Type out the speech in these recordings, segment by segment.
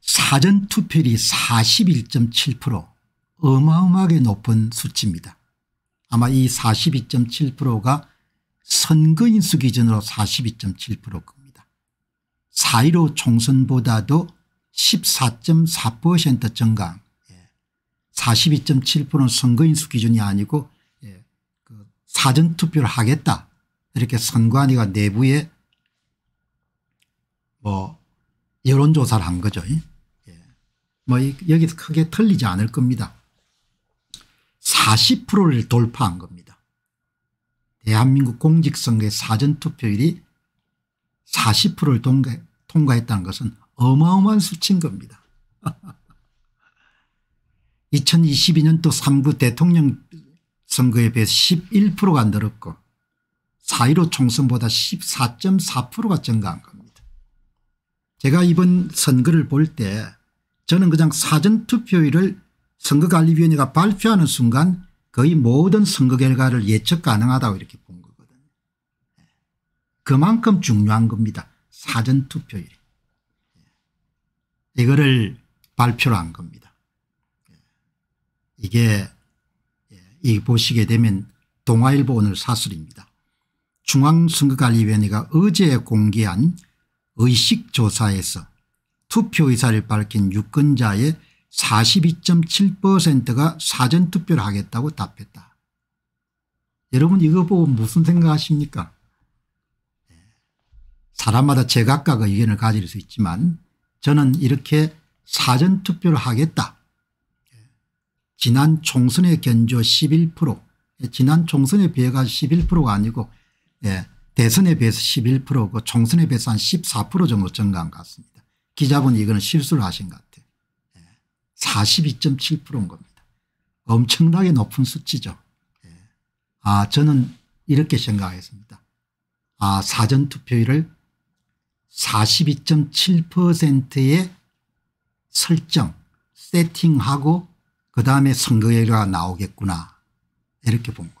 사전 투표율이 41.7% 어마어마하게 높은 수치입니다. 아마 이 42.7%가 선거인수 기준으로 42.7% 겁니다. 4.15 총선보다도 14.4% 증강 42.7%는 선거인수 기준이 아니고 예, 그 사전투표를 하겠다 이렇게 선관위가 내부에 뭐 여론조사를 한 거죠. 예. 뭐 여기서 크게 틀리지 않을 겁니다. 40%를 돌파한 겁니다. 대한민국 공직선거의 사전투표율이 40%를 통과, 했다는 것은 어마어마한 수치인 겁니다. 2022년도 3구 대통령 선거에 비해 11%가 늘었고 4.15 총선보다 14.4%가 증가한 겁니다. 제가 이번 선거를 볼 때 저는 그냥 사전투표율을 선거관리위원회가 발표하는 순간 거의 모든 선거 결과를 예측 가능하다고 이렇게 본 거거든요. 그만큼 중요한 겁니다. 사전투표율. 예. 이거를 발표를 한 겁니다. 예. 이게 예, 이 보시게 되면 동아일보 오늘 사설입니다. 중앙선거관리위원회가 어제 공개한 의식조사에서 투표 의사를 밝힌 유권자의 42.7%가 사전투표를 하겠다고 답했다. 여러분 이거 보고 무슨 생각하십니까 사람마다 제각각 의견을 가질 수 있지만 저는 이렇게 사전투표를 하겠다. 지난 총선의 견조 11% 지난 총선에 비해가 11%가 아니고 예, 대선에 비해서 11%고 총선에 비해서 한 14% 정도 증가한 것 같습니다. 기자분이 거는 실수를 하신 것 같아요. 42.7%인 예. 겁니다. 엄청나게 높은 수치죠. 예. 아 저는 이렇게 생각하습니다아 사전투표율을 42.7%의 설정 세팅하고 그다음에 선거가 나오겠구나 이렇게 본 거예요.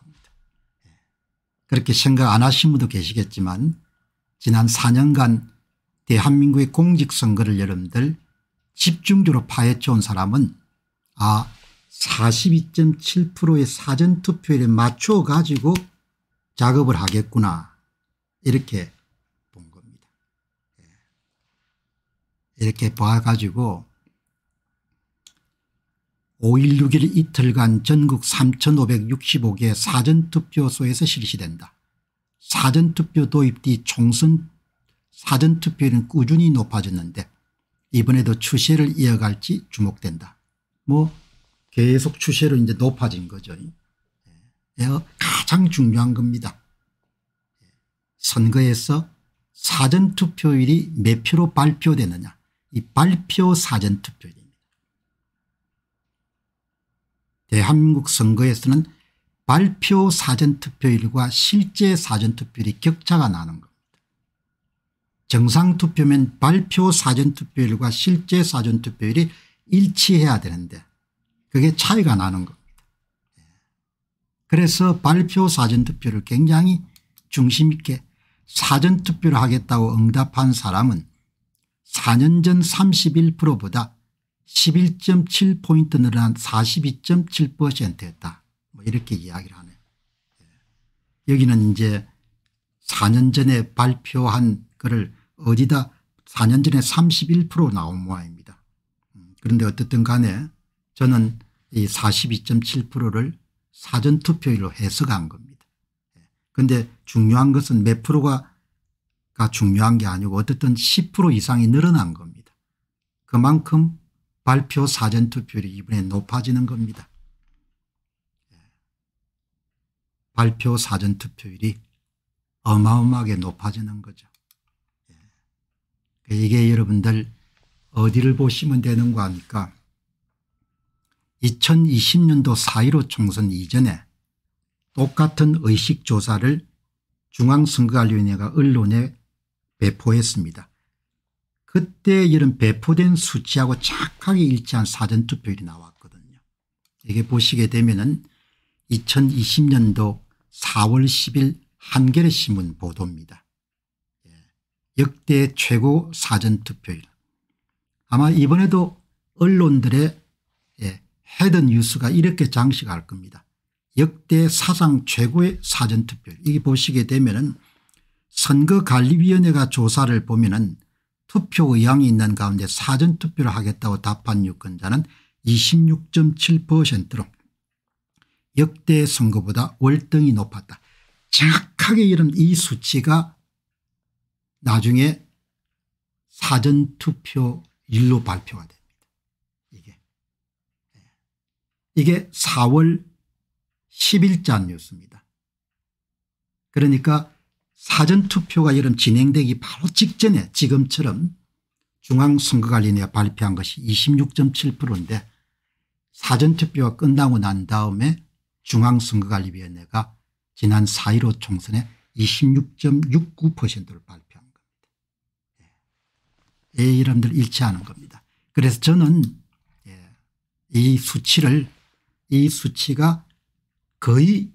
그렇게 생각 안 하신 분도 계시겠지만 지난 4년간 대한민국의 공직선거를 여러분들 집중적으로 파헤쳐온 사람은 아 42.7%의 사전투표율에 맞춰 가지고 작업을 하겠구나 이렇게 본 겁니다. 예. 이렇게 봐가지고 5일 6일 이틀간 전국 3565개 사전투표소에서 실시된다. 사전투표 도입 뒤 총선 사전투표율은 꾸준히 높아졌는데 이번에도 추세를 이어갈지 주목된다. 뭐 계속 추세로 이제 높아진 거죠. 예. 예, 가장 중요한 겁니다. 선거에서 사전투표율이 몇 표로 발표되느냐 이 발표 사전투표율 대한민국 선거에서는 발표 사전투표율과 실제 사전투표율이 격차가 나는 겁니다. 정상투표면 발표 사전투표율과 실제 사전투표율이 일치해야 되는데 그게 차이가 나는 겁니다. 그래서 발표 사전투표를 굉장히 중심 있게 사전투표를 하겠다고 응답한 사람은 4년 전 31%보다 11.7포인트 늘어난 42.7%였다. 뭐 이렇게 이야기를 하네요. 예. 여기는 이제 4년 전에 발표한 글를 어디다 4년 전에 31% 나온 모양입니다. 음, 그런데 어쨌든 간에 저는 이 42.7%를 사전투표일로 해석한 겁니다. 그런데 예. 중요한 것은 몇 프로가 중요한 게 아니고 어쨌든 10% 이상이 늘어난 겁니다. 그만큼 발표 사전투표율이 이번에 높아지는 겁니다. 예. 발표 사전투표율이 어마어마하게 높아지는 거죠. 예. 그러니까 이게 여러분들 어디를 보시면 되는가 하니까 2020년도 4.15 총선 이전에 똑같은 의식조사를 중앙선거관리위원회가 언론에 배포했습니다. 그때 이런 배포된 수치하고 착하게 일치한 사전투표율이 나왔거든요. 이게 보시게 되면은 2020년도 4월 10일 한겨레 신문 보도입니다. 예. 역대 최고 사전투표율. 아마 이번에도 언론들의 예, 헤드 뉴스가 이렇게 장식할 겁니다. 역대 사상 최고의 사전투표율. 이게 보시게 되면은 선거관리위원회가 조사를 보면은 투표 의향이 있는 가운데 사전투표를 하겠다고 답한 유권자는 26.7%로 역대 선거보다 월등히 높았다. 정확하게 이런 이 수치가 나중에 사전투표일로 발표가 됩니다. 이게 이게 4월 10일자 뉴스입니다. 그러니까 사전투표가 여름 진행되기 바로 직전에 지금처럼 중앙선거관리위원회가 발표한 것이 26.7%인데 사전투표가 끝나고 난 다음에 중앙선거관리위원회가 지난 4.15 총선에 26.69%를 발표한 겁니다. 예. 이런름들 일치하는 겁니다. 그래서 저는 예. 이 수치를 이 수치가 거의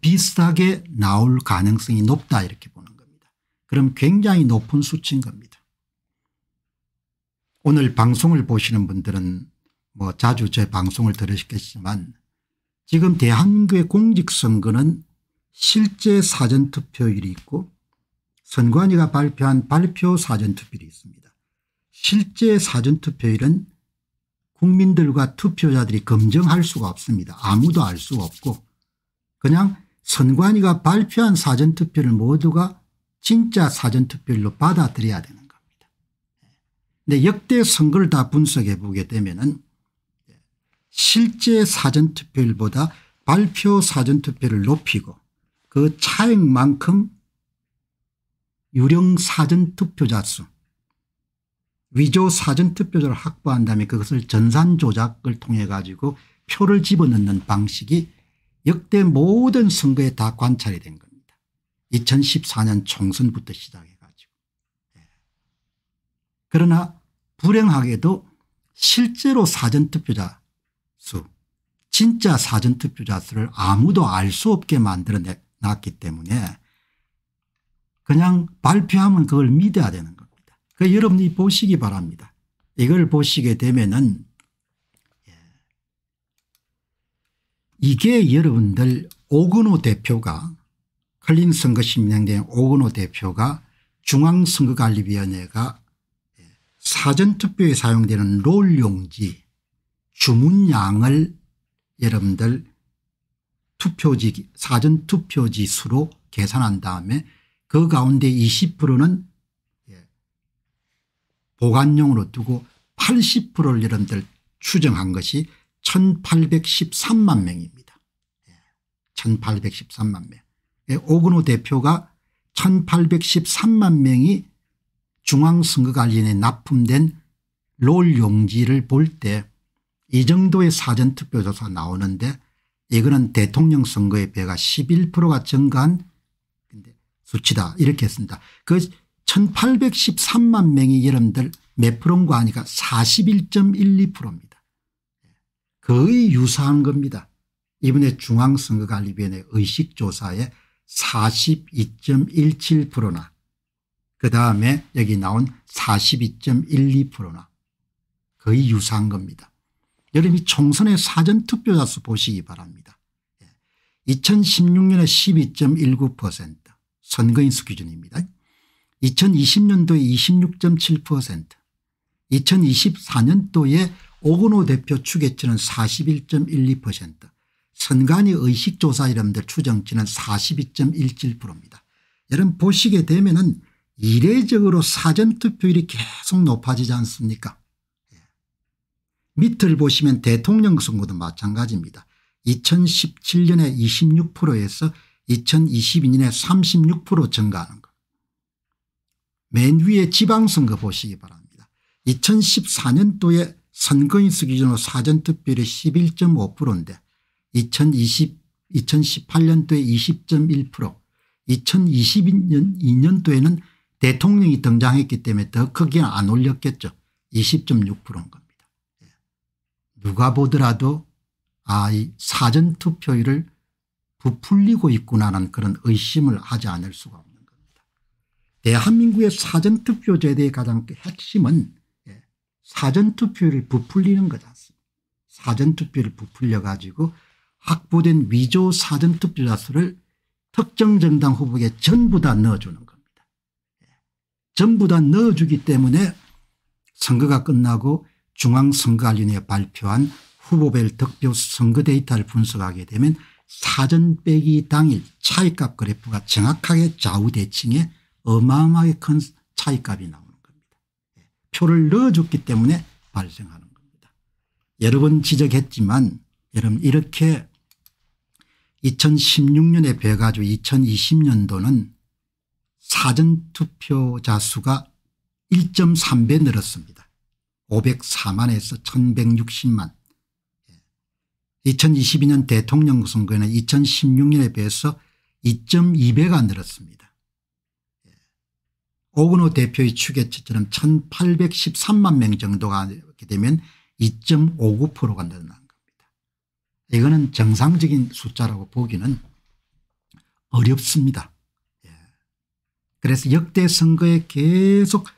비슷하게 나올 가능성이 높다 이렇게 보는 겁니다. 그럼 굉장히 높은 수치인 겁니다. 오늘 방송을 보시는 분들은 뭐 자주 제 방송을 들으시겠지만 지금 대한민국의 공직선거는 실제 사전투표율이 있고 선관위가 발표한 발표 사전투표율이 있습니다. 실제 사전투표율은 국민들과 투표자들이 검증할 수가 없습니다. 아무도 알 수가 없고 그냥 선관위가 발표한 사전투표를 모두가 진짜 사전투표로 받아들여야 되는 겁니다. 근데 역대 선거를 다 분석해 보게 되면은 실제 사전투표율보다 발표 사전투표를 높이고 그 차액만큼 유령 사전투표자 수 위조 사전투표자를 확보한 다음에 그것을 전산조작을 통해 가지고 표를 집어넣는 방식이 역대 모든 선거에 다 관찰이 된 겁니다. 2014년 총선부터 시작해 가지고. 예. 그러나 불행하게도 실제로 사전투표자 수 진짜 사전투표자 수를 아무도 알 수 없게 만들어놨기 때문에 그냥 발표하면 그걸 믿어야 되는 겁니다. 그 여러분이 보시기 바랍니다. 이걸 보시게 되면은 이게 여러분들 오근호 대표가 클린 선거 심리학대 오근호 대표가 중앙선거관리위원회가 예, 사전투표에 사용되는 롤용지 주문량을 여러분들 투표지 사전투표지 수로 계산한 다음에 그 가운데 20%는 예, 보관용으로 두고 80%를 여러분들 추정한 것이 1813만 명입니다. 1813만 예, 명. 예, 오근호 대표가 1813만 명이 중앙선거관리에 납품된 롤 용지를 볼 때 이 정도의 사전투표조사 나오는데 이거는 대통령 선거의 배가 11%가 증가한 수치다 이렇게 했습니다. 그 1813만 명이 여러분들 몇 프로인가 하니까 41.12%입니다. 거의 유사한 겁니다. 이번에 중앙선거관리위원회 의식조사에 42.17%나 그 다음에 여기 나온 42.12%나 거의 유사한 겁니다. 여러분이 총선의 사전투표자 수 보시기 바랍니다. 2016년에 예. 12.19% 선거인수 기준입니다. 2020년도에 26.7% 2024년도에 오근호 대표 추계치는 41.12% 선관위 의식조사 이름들 추정치는 42.17%입니다. 여러분 보시게 되면 은 이례적으로 사전투표율이 계속 높아지지 않습니까 예. 밑을 보시면 대통령 선거도 마찬가지입니다. 2017년에 26%에서 2022년에 36% 증가하는 것. 맨 위에 지방선거 보시기 바랍니다. 2014년도에 선거인수 기준으로 사전투표율이 11.5%인데 2020, 2018년도에 20.1% 2022년 2년도에는 대통령이 등장했기 때문에 더 크게 안 올렸겠죠. 20.6%인 겁니다. 예. 누가 보더라도 아, 이 사전투표율을 부풀리고 있구나라는 그런 의심을 하지 않을 수가 없는 겁니다. 대한민국의 사전투표제도의 가장 핵심은 사전투표를 부풀리는 거잖습니까 사전투표를 부풀려 가지고 확보된 위조 사전투표자수를 특정 정당 후보에 전부 다 넣어주는 겁니다. 예. 전부 다 넣어주기 때문에 선거가 끝나고 중앙선거관리위원회 발표한 후보별 득표 선거 데이터를 분석하게 되면 사전 빼기 당일 차이값 그래프가 정확하게 좌우대칭에 어마어마하게 큰 차이값이 나옵니다. 표를 넣어줬기 때문에 발생하는 겁니다. 여러 번 지적했지만 여러분 이렇게 2016년에 배가지 2020년도는 사전투표자 수가 1.3배 늘었습니다. 504만에서 1160만 2022년 대통령 선거에는 2016년에 비해서 2.2배가 늘었습니다. 오근호 대표의 추계처럼 치 1813만 명 정도가 되면 2.59%가 늘어난 겁니다. 이거는 정상적인 숫자라고 보기는 어렵습니다. 예. 그래서 역대 선거에 계속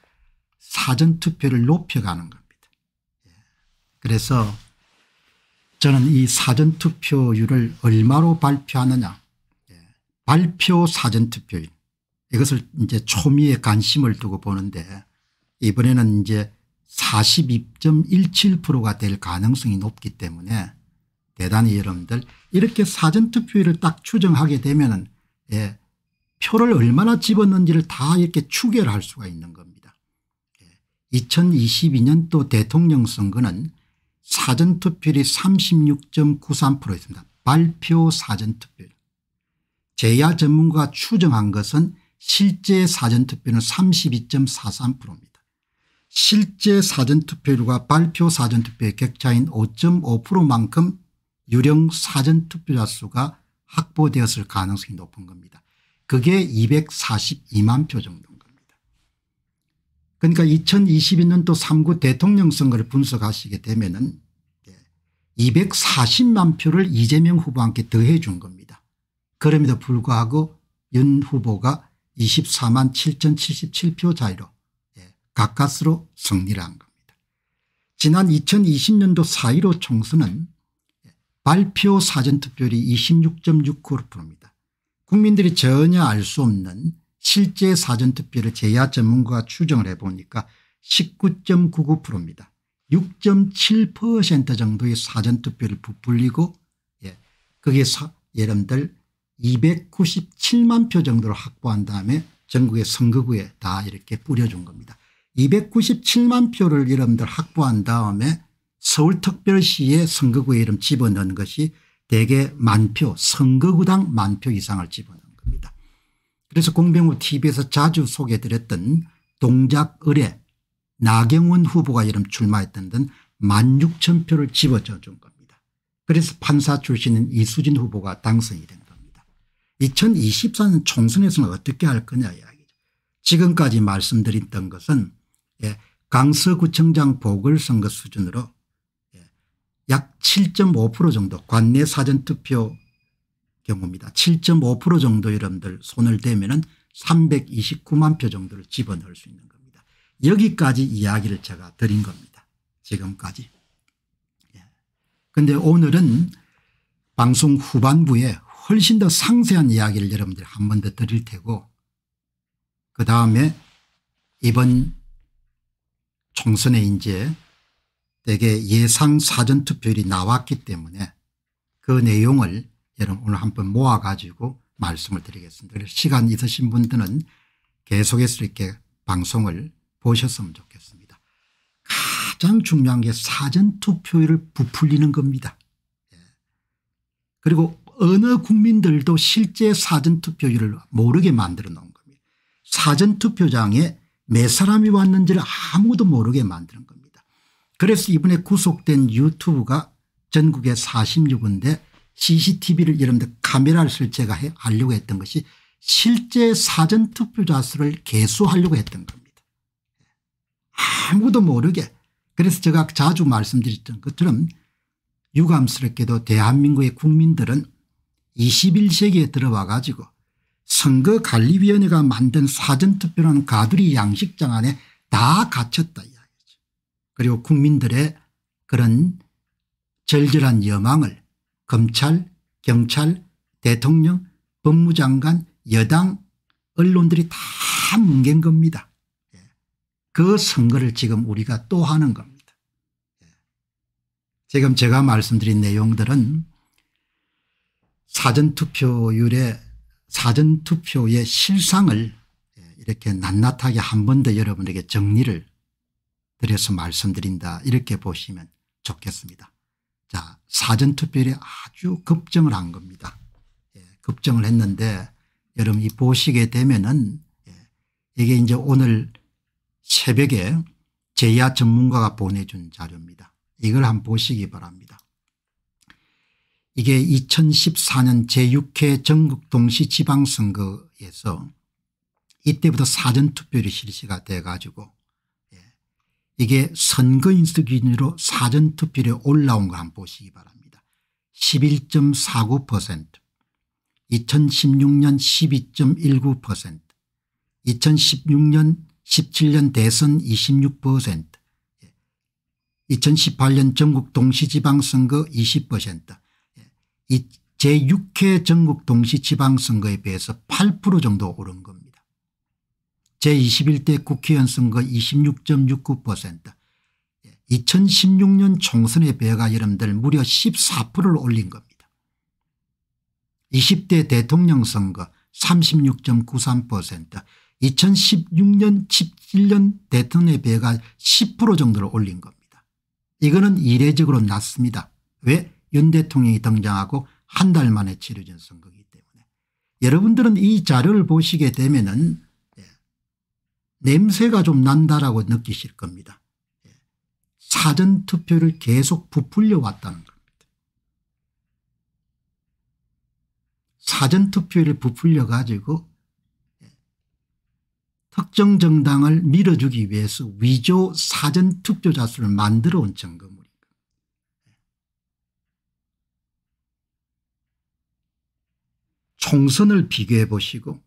사전투표를 높여가는 겁니다. 예. 그래서 저는 이 사전투표율을 얼마로 발표하느냐 예. 발표 사전투표율 이것을 이제 초미의 관심을 두고 보는데 이번에는 이제 42.17%가 될 가능성이 높기 때문에 대단히 여러분들 이렇게 사전투표율을 딱 추정하게 되면은 예, 표를 얼마나 집었는지를 다 이렇게 추계할 를 수가 있는 겁니다. 예, 2022년도 대통령 선거는 사전투표율이 36.93%였습니다. 발표 사전투표율. 제야 전문가 가 추정한 것은 실제 사전투표는 32.43%입니다. 실제 사전투표율과 발표 사전투표의 격차인 5.5%만큼 유령 사전투표자 수가 확보되었을 가능성이 높은 겁니다. 그게 242만 표 정도인 겁니다. 그러니까 2022년도 3구 대통령 선거를 분석하시게 되면 은 240만 예, 표를 이재명 후보한테 더해 준 겁니다. 그럼에도 불구하고 윤 후보가 24만 7,077표 자이로 가까스로 승리를 한 겁니다. 지난 2020년도 4.15 총선은 예, 발표 사전투표율이 26.6%입니다. 국민들이 전혀 알 수 없는 실제 사전투표를 제야 전문가가 추정을 해보니까 19.99%입니다. 6.7% 정도의 사전투표를 부풀리고 예, 그게 사, 여러분들 297만 표 정도를 확보한 다음에 전국의 선거구에 다 이렇게 뿌려준 겁니다. 297만 표를 여러분들 확보한 다음에 서울특별시의 선거구에 이름 집어넣은 것이 대개 만표 선거구당 만 표 이상을 집어넣은 겁니다. 그래서 공병호 tv에서 자주 소개드렸던 동작의뢰 나경원 후보가 이름 출마했던 등1 6 0표를 집어줘 준 겁니다. 그래서 판사 출신인 이수진 후보가 당선이 됩니다. 2024년 총선에서는 어떻게 할 거냐 이야기죠. 지금까지 말씀드렸던 것은 예, 강서구청장 보궐선거 수준으로 예, 약7.5% 정도 관내 사전투표 경우입니다. 7.5% 정도 여러분들 손을 대면은 329만 표 정도를 집어넣을 수 있는 겁니다. 여기까지 이야기를 제가 드린 겁니다. 지금까지. 그런데 예. 오늘은 방송 후반부에 훨씬 더 상세한 이야기를 여러분들 한 번 더 드릴 테고 그 다음에 이번 총선에 이제 대개 예상 사전투표율이 나왔기 때문에 그 내용을 여러분 오늘 한 번 모아가지고 말씀을 드리겠습니다. 시간 있으신 분들은 계속해서 이렇게 방송을 보셨으면 좋겠습니다. 가장 중요한 게 사전투표율을 부풀리는 겁니다. 예. 그리고 어느 국민들도 실제 사전투표율을 모르게 만들어 놓은 겁니다. 사전투표장에 몇 사람이 왔는지를 아무도 모르게 만드는 겁니다. 그래서 이번에 구속된 유튜브가 전국의 46군데 CCTV를 이른데 카메라를 설치 하려고 했던 것이 실제 사전투표자 수를 개수하려고 했던 겁니다. 아무도 모르게 그래서 제가 자주 말씀드렸던 것처럼 유감스럽게도 대한민국의 국민들은 21세기에 들어와 가지고 선거관리위원회가 만든 사전투표라는 가두리 양식장 안에 다 갇혔다 이야기죠. 그리고 국민들의 그런 절절한 여망을 검찰 경찰 대통령 법무장관 여당 언론들이 다 뭉갠 겁니다. 예. 그 선거를 지금 우리가 또 하는 겁니다. 예. 지금 제가 말씀드린 내용들은 사전투표율의 사전투표의 실상을 예, 이렇게 낱낱하게 한 번 더 여러분에게 정리를 드려서 말씀드린다 이렇게 보시면 좋겠습니다. 자 사전투표율에 아주 급증을 한 겁니다. 예, 급증을 했는데 여러분이 보시게 되면은 예, 이게 이제 오늘 새벽에 제야 전문가가 보내준 자료입니다. 이걸 한번 보시기 바랍니다. 이게 2014년 제6회 전국 동시 지방선거에서 이때부터 사전투표율이 실시가 돼 가지고 예, 이게 선거인수 기준으로 사전투표율이 올라온 거 한번 보시기 바랍니다. 11.49% 2016년 12.19% 2016년 17년 대선 26% 2018년 예, 전국 동시지방선거 20%이 제6회 전국 동시 지방선거에 비해서 8% 정도 오른 겁니다. 제21대 국회의원 선거 26.69% 2016년 예, 총선의 배가 여러분들 무려 14%를 올린 겁니다. 20대 대통령 선거 36.93% 2016년 17년 대통령의 배가 10% 정도를 올린 겁니다. 이거는 이례적으로 낮습니다. 왜? 윤 대통령이 등장하고 한 달 만에 치러진 선거이기 때문에 여러분들은 이 자료를 보시게 되면 은 예, 냄새가 좀 난다라고 느끼실 겁니다. 예, 사전투표를 계속 부풀려 왔다는 겁니다. 사전투표를 부풀려 가지고 예, 특정 정당을 밀어주기 위해서 위조 사전투표자 수를 만들어 온점검을 총선을 비교해 보시고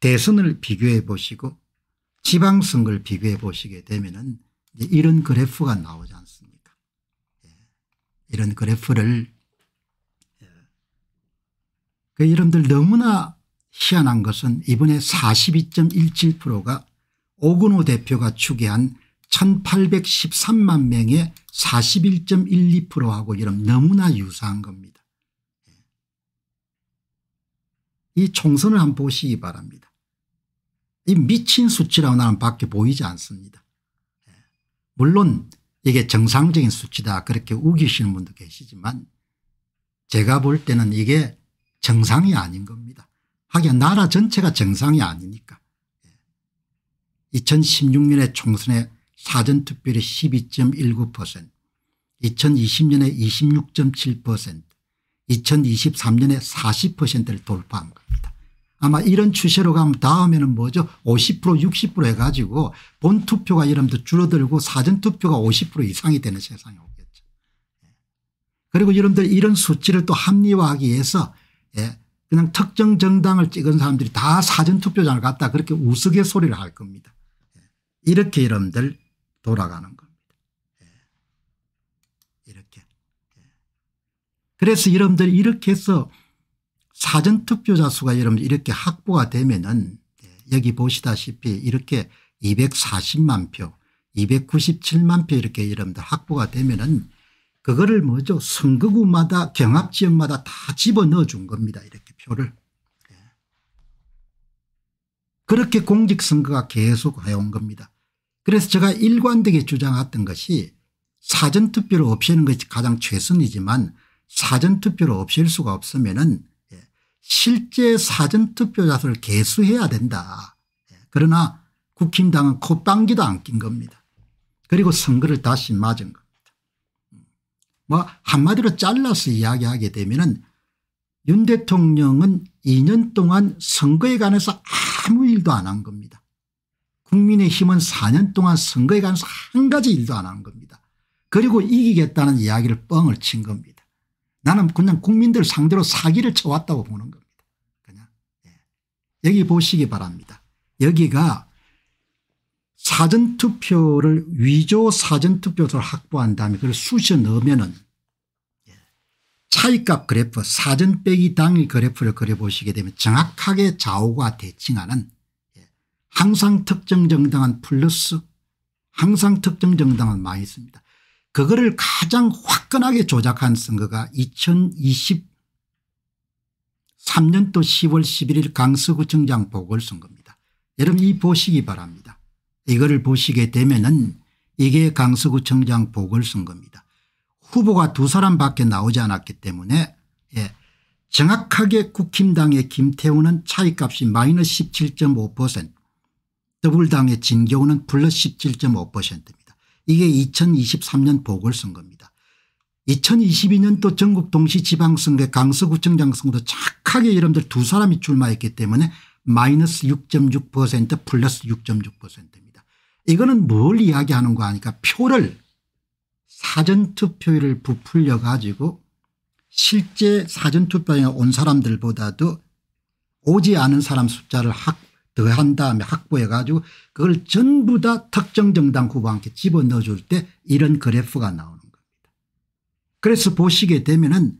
대선을 비교해 보시고 지방선거를 비교해 보시게 되면 이런 그래프가 나오지 않습니까 예. 이런 그래프를 예. 그 이름들 너무나 희한한 것은 이번에 42.17%가 오근호 대표가 추계한 1813만 명의 41.12%하고 이런 너무나 유사한 겁니다. 이 총선을 한번 보시기 바랍니다. 이 미친 수치라고 나는 밖에 보이지 않습니다. 예. 물론 이게 정상적인 수치다 그렇게 우기시는 분도 계시지만 제가 볼 때는 이게 정상이 아닌 겁니다. 하긴 나라 전체가 정상이 아니니까. 2016년에 예. 총선에 사전투표율이 12.19% 2020년에 26.7% 2023년에 40%를 돌파한 겁니다. 아마 이런 추세로 가면 다음에는 뭐죠 50% 60% 해가지고 본투표가 이러면 줄어들고 사전투표가 50% 이상이 되는 세상이 오겠죠. 예. 그리고 여러분들 이런 수치를 또 합리화하기 위해서 예, 그냥 특정 정당을 찍은 사람들이 다 사전투표장을 갔다 그렇게 우스갯소리를 할 겁니다. 예. 이렇게 여러분들 돌아가는 거. 그래서 여러분들 이렇게 해서 사전투표자 수가 여러분들 이렇게 확보가 되면은 예, 여기 보시다시피 이렇게 240만 표 297만 표 이렇게 여러분들 확보가 되면은 그거를 뭐죠 선거구마다 경합지역마다 다 집어넣어 준 겁니다 이렇게 표를 예. 그렇게 공직선거가 계속 해온 겁니다 그래서 제가 일관되게 주장했던 것이 사전투표를 없애는 것이 가장 최선이지만 사전투표를 없앨 수가 없으면 예, 실제 사전투표자수를 개수해야 된다. 예, 그러나 국힘당은 콧방귀도 안 낀 겁니다. 그리고 선거를 다시 맞은 겁니다. 음. 뭐 한마디로 잘라서 이야기하게 되면 은윤 대통령은 2년 동안 선거에 관해서 아무 일도 안 한 겁니다. 국민의힘은 4년 동안 선거에 관해서 한 가지 일도 안 한 겁니다. 그리고 이기겠다는 이야기를 뻥을 친 겁니다. 나는 그냥 국민들 상대로 사기를 쳐왔다고 보는 겁니다. 그냥 예. 여기 보시기 바랍니다. 여기가 사전투표를 위조 사전투표를 확보한 다음에 그걸 쑤셔 넣으면은 예. 차이값 그래프 사전 빼기 당일 그래프를 그려보시게 되면 정확하게 좌우가 대칭하는 예. 항상 특정 정당은 플러스 항상 특정 정당은 마이너스입니다. 그거를 가장 화끈하게 조작한 선거가 2023년도 10월 11일 강서구청장 보궐선거입니다. 여러분 이 보시기 바랍니다. 이거를 보시게 되면은 이게 강서구청장 보궐선거입니다. 후보가 두 사람밖에 나오지 않았기 때문에 예. 정확하게 국힘당의 김태우는 차이값이 마이너스 17.5% 더불당의 진경우는 플러스 17.5%입니다. 이게 2023년 보궐선거입니다. 2022년도 전국 동시 지방선거 강서구청장 선거도 착하게 여러분들 두 사람이 출마했기 때문에 마이너스 6.6% 플러스 6.6%입니다. 이거는 뭘 이야기하는 거 아니까 표를 사전투표율을 부풀려 가지고 실제 사전투표에 온 사람들보다도 오지 않은 사람 숫자를 확 더한 다음에 확보해가지고 그걸 전부 다 특정 정당 후보한테 집어넣어 줄 때 이런 그래프가 나오는 겁니다. 그래서 보시게 되면은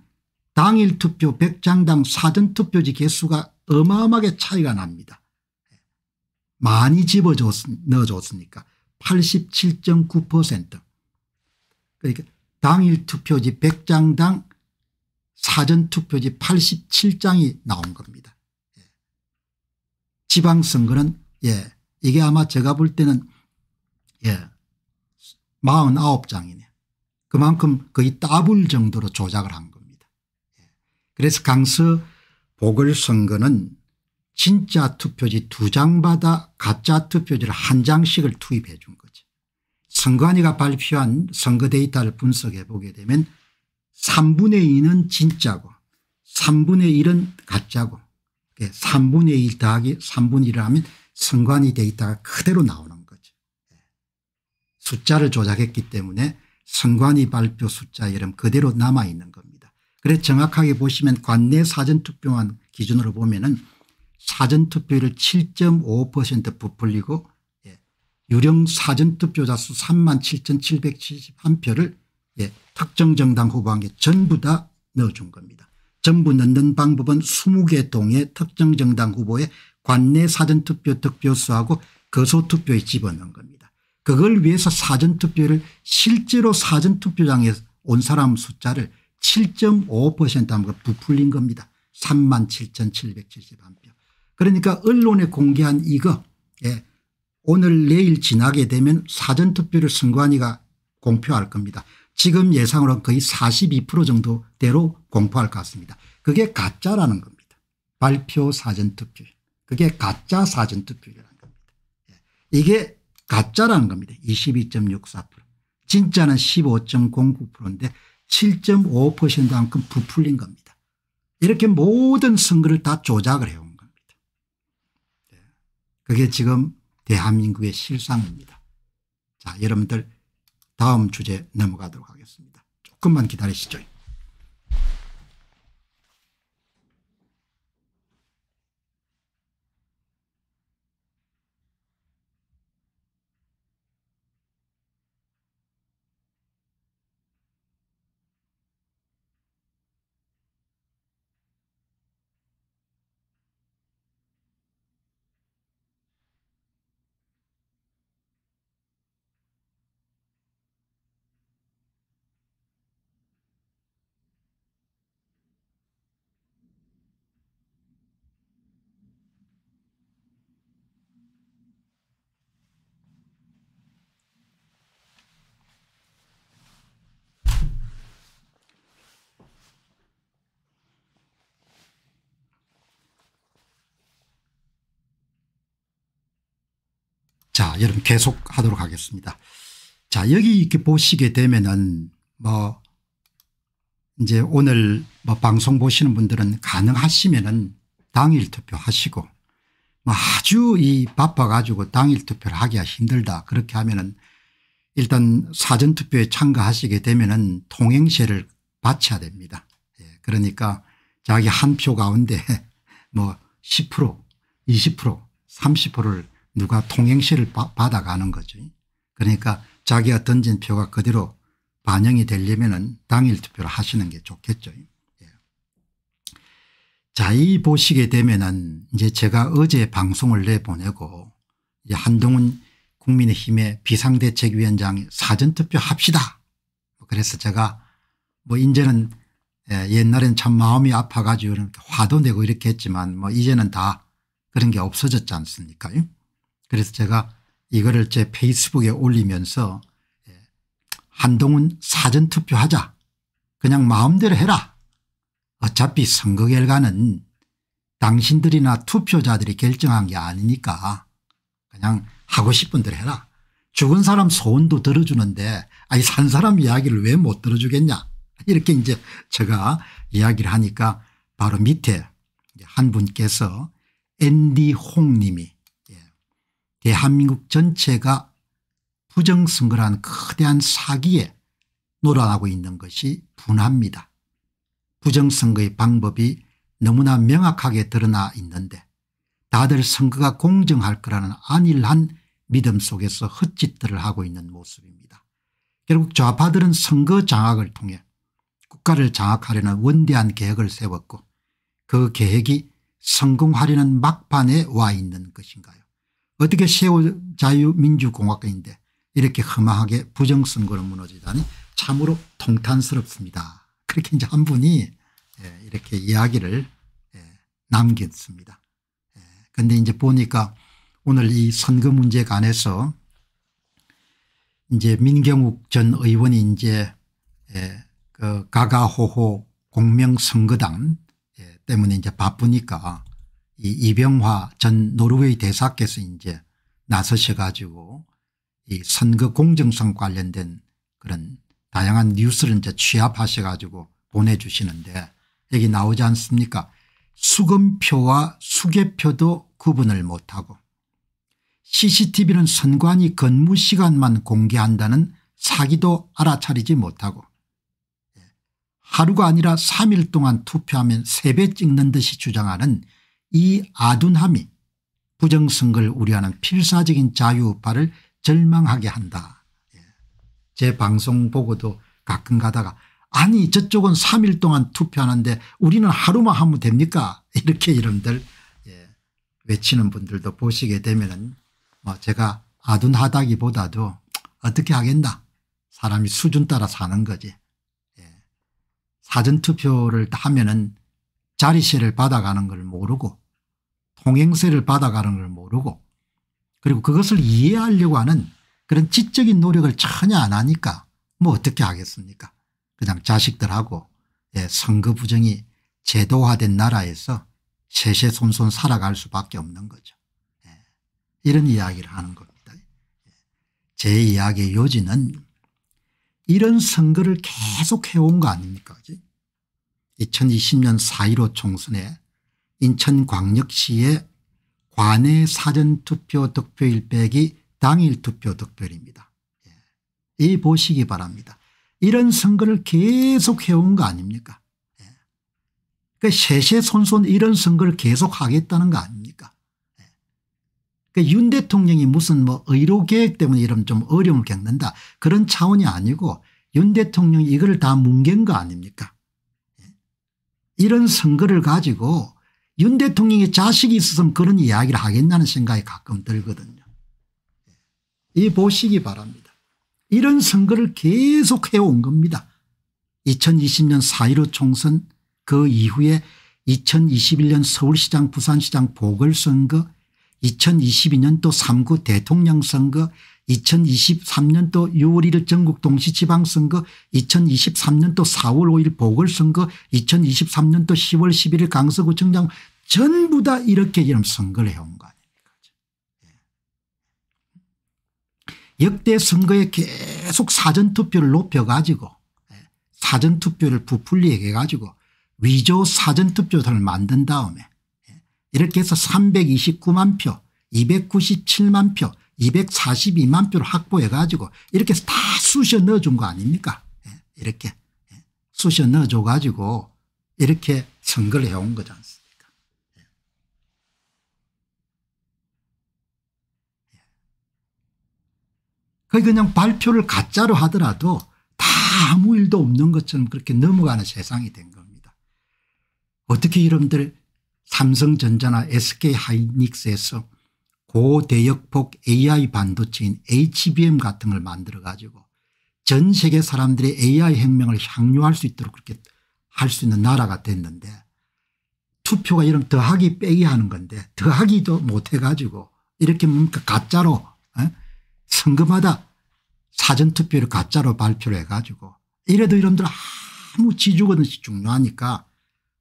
당일 투표 백장당 사전투표지 개수가 어마어마하게 차이가 납니다. 많이 집어 넣어줬으니까 87.9% 그러니까 당일 투표지 백장당 사전투표지 87장이 나온 겁니다. 지방선거는 예 이게 아마 제가 볼 때는 예 49장이네. 그만큼 거의 따블 정도로 조작을 한 겁니다. 예. 그래서 강서 보궐선거는 진짜 투표지 두 장 받아 가짜 투표지를 한 장씩을 투입해 준 거죠. 선관위가 발표한 선거 데이터를 분석해 보게 되면 3분의 2는 진짜고 3분의 1은 가짜고 3분의 예, 1 더하기 3분의 1을 하면 선관이 돼 있다가 그대로 나오는 거죠. 예. 숫자를 조작했기 때문에 선관위 발표 숫자 이름 그대로 남아있는 겁니다. 그래 정확하게 보시면 관내 사전투표만 기준으로 보면 은 사전투표율 7.5% 부풀리고 예, 유령 사전투표자 수 3만 7,771표를 예, 특정 정당 후보에게 전부 다 넣어준 겁니다. 전부 넣는 방법은 20개 동의 특정 정당 후보의 관내 사전투표 득표수하고 거소투표에 집어넣은 겁니다. 그걸 위해서 사전투표를 실제로 사전투표장에 온 사람 숫자를 7.5%하면 부풀린 겁니다. 3만 7,771표. 그러니까 언론에 공개한 이거 예. 오늘 내일 지나게 되면 사전투표를 선관위가 공표할 겁니다. 지금 예상으로는 거의 42% 정도대로 공포할 것 같습니다. 그게 가짜라는 겁니다. 발표 사전투표. 그게 가짜 사전투표라는 겁니다. 예. 이게 가짜라는 겁니다. 22.64% 진짜는 15.09%인데 7.5%만큼 부풀린 겁니다. 이렇게 모든 선거를 다 조작을 해온 겁니다. 예. 그게 지금 대한민국의 실상입니다. 자 여러분들 다음 주제 넘어가도록 하겠습니다. 조금만 기다리시죠. 여러분 계속하도록 하겠습니다. 자 여기 이렇게 보시게 되면은 뭐 이제 오늘 뭐 방송 보시는 분들은 가능하시면은 당일 투표 하시고 뭐 아주 이 바빠가지고 당일 투표를 하기가 힘들다 그렇게 하면은 일단 사전투표에 참가하시게 되면은 통행세를 바쳐야 됩니다. 예, 그러니까 자기 한 표 가운데 뭐10% 20% 30%를 누가 통행시를 받아가는 거지 그러니까 자기가 던진 표가 그대로 반영이 되려면 은 당일 투표를 하시는 게 좋겠죠. 예. 자이 보시게 되면 은 이제 제가 어제 방송을 내보내고 한동훈 국민의힘의 비상대책위원장 사전투표 합시다. 뭐 그래서 제가 뭐 이제는 예, 옛날엔 참 마음이 아파가지고 화도 내고 이렇게 했지만 뭐 이제는 다 그런 게 없어졌지 않습니까 그래서 제가 이거를 제 페이스북에 올리면서 예, 한동훈 사전투표하자 그냥 마음대로 해라 어차피 선거 결과는 당신들이나 투표자들이 결정한 게 아니니까 그냥 하고 싶은 대로 해라. 죽은 사람 소원도 들어주는데 아니 산 사람 이야기를 왜 못 들어주겠냐 이렇게 이제 제가 이야기를 하니까 바로 밑에 한 분께서 앤디 홍 님이 대한민국 전체가 부정선거란 거대한 사기에 놀아나고 있는 것이 분합니다. 부정선거의 방법이 너무나 명확하게 드러나 있는데 다들 선거가 공정할 거라는 안일한 믿음 속에서 헛짓들을 하고 있는 모습입니다. 결국 좌파들은 선거 장악을 통해 국가를 장악하려는 원대한 계획을 세웠고 그 계획이 성공하려는 막판에 와 있는 것인가요 어떻게 세우 자유민주공화국인데 이렇게 허망하게 부정선거로 무너지다니 참으로 통탄스럽습니다. 그렇게 이제 한 분이 예, 이렇게 이야기를 예, 남겼습니다. 그런데 예, 이제 보니까 오늘 이 선거 문제 관해서 이제 민경욱 전 의원이 이제 그 가가호호 공명선거단 때문에 이제 바쁘니까 이 이병화 전 노르웨이 대사께서 이제 나서셔 가지고 이 선거 공정성 관련된 그런 다양한 뉴스를 이제 취합하셔 가지고 보내주시는데 여기 나오지 않습니까 수금표와 수계표도 구분을 못하고 cctv는 선관위 근무 시간만 공개한다는 사기도 알아차리지 못하고 예, 하루가 아니라 3일 동안 투표하면 3배 찍는 듯이 주장하는 이 아둔함이 부정선거를 우려하는 필사적인 자유파를 우 절망하게 한다. 예. 제 방송 보고도 가끔 가다가 아니 저쪽은 3일 동안 투표하는데 우리는 하루만 하면 됩니까 이렇게 이름들 예, 외치는 분들도 보시게 되면 은뭐 제가 아둔하다기보다도 어떻게 하겠나 사람이 수준 따라 사는 거지 예. 사전투표를 하면 은 자리세를 받아가는 걸 모르고 통행세를 받아가는 걸 모르고 그리고 그것을 이해하려고 하는 그런 지적인 노력을 전혀 안 하니까 뭐 어떻게 하겠습니까 그냥 자식들하고 예, 선거 부정이 제도화된 나라에서 세세손손 살아갈 수밖에 없는 거죠. 예, 이런 이야기를 하는 겁니다. 예, 제 이야기의 요지는 이런 선거를 계속 해온 거 아닙니까? 2020년 4.15 총선에 인천광역시의 관내 사전투표 득표일 빼기 당일 투표 득표입니다. 예. 이 보시기 바랍니다. 이런 선거를 계속 해온 거 아닙니까? 예. 그 세세손손 이런 선거를 계속 하겠다는 거 아닙니까? 예. 그윤 대통령이 무슨 뭐 의료계획 때문에 이러좀 어려움을 겪는다 그런 차원이 아니고 윤 대통령이 이걸 다 뭉갠 거 아닙니까? 예. 이런 선거를 가지고 윤 대통령의 자식이 있었으면 그런 이야기를 하겠냐는 생각이 가끔 들거든요. 이 보시기 바랍니다. 이런 선거를 계속 해온 겁니다. 2020년 4.15 총선 그 이후에 2021년 서울시장 부산시장 보궐선거 2022년 또 3구 대통령 선거 2023년도 6월 1일 전국 동시지방선거 2023년도 4월 5일 보궐선거 2023년도 10월 11일 강서구청장 전부 다 이렇게 이런 선거를 해온 거 아닙니까 예. 역대 선거에 계속 사전투표를 높여가지고 예, 사전투표를 부풀리게 해 가지고 위조 사전투표선을 만든 다음에 예, 이렇게 해서 329만 표 297만 표 242만 표를 확보해 가지고 이렇게 다 쑤셔 넣어준 거 아닙니까 예, 이렇게 예, 쑤셔 넣어줘 가지고 이렇게 선거를 해온 거지 않습니까 예. 거의 그냥 발표를 가짜로 하더라도 다 아무 일도 없는 것처럼 그렇게 넘어가는 세상이 된 겁니다 어떻게 여러분들 삼성전자나 SK하이닉스에서 고대역폭 AI 반도체인 HBM 같은 걸 만들어 가지고 전 세계 사람들의 AI 혁명을 향유할 수 있도록 그렇게 할 수 있는 나라가 됐는데 투표가 이런 더하기 빼기 하는 건데 더하기도 못해 가지고 이렇게 뭡니까 가짜로 에? 예? 선거마다 사전투표를 가짜로 발표를 해 가지고 이래도 이놈들 아무 지주거든이 중요하니까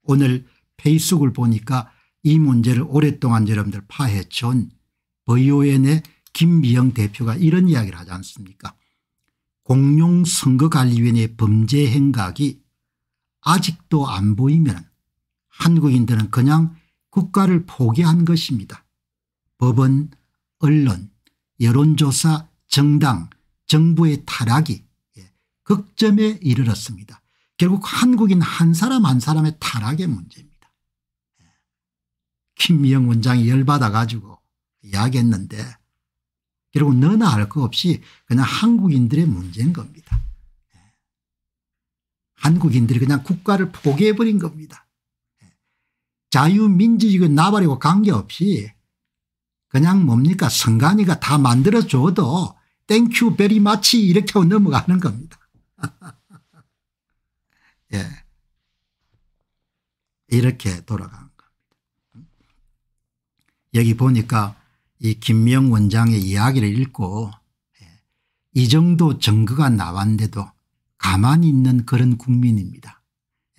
오늘 페이스북을 보니까 이 문제를 오랫동안 여러분들 파헤쳐온 ION의 김미영 대표가 이런 이야기를 하지 않습니까 공룡선거관리위원회의 범죄 행각이 아직도 안 보이면 한국인들은 그냥 국가를 포기한 것입니다. 법원, 언론, 여론조사, 정당, 정부의 타락이 예, 극점에 이르렀습니다. 결국 한국인 한 사람 한 사람의 타락의 문제입니다. 예. 김미영 원장이 열받아 가지고 이야기했는데 결국 너나 알 것 없이 그냥 한국인들의 문제인 겁니다. 한국인들이 그냥 국가를 포기해버린 겁니다. 자유민주주의가 나발이고 관계없이 그냥 뭡니까 선관위가다 만들어줘도 땡큐 베리 마치 이렇게 하고 넘어가는 겁니다. 예. 이렇게 돌아가는 겁니다. 여기 보니까 이 김명 원장의 이야기를 읽고 예, 이 정도 증거가 나왔는데도 가만히 있는 그런 국민입니다.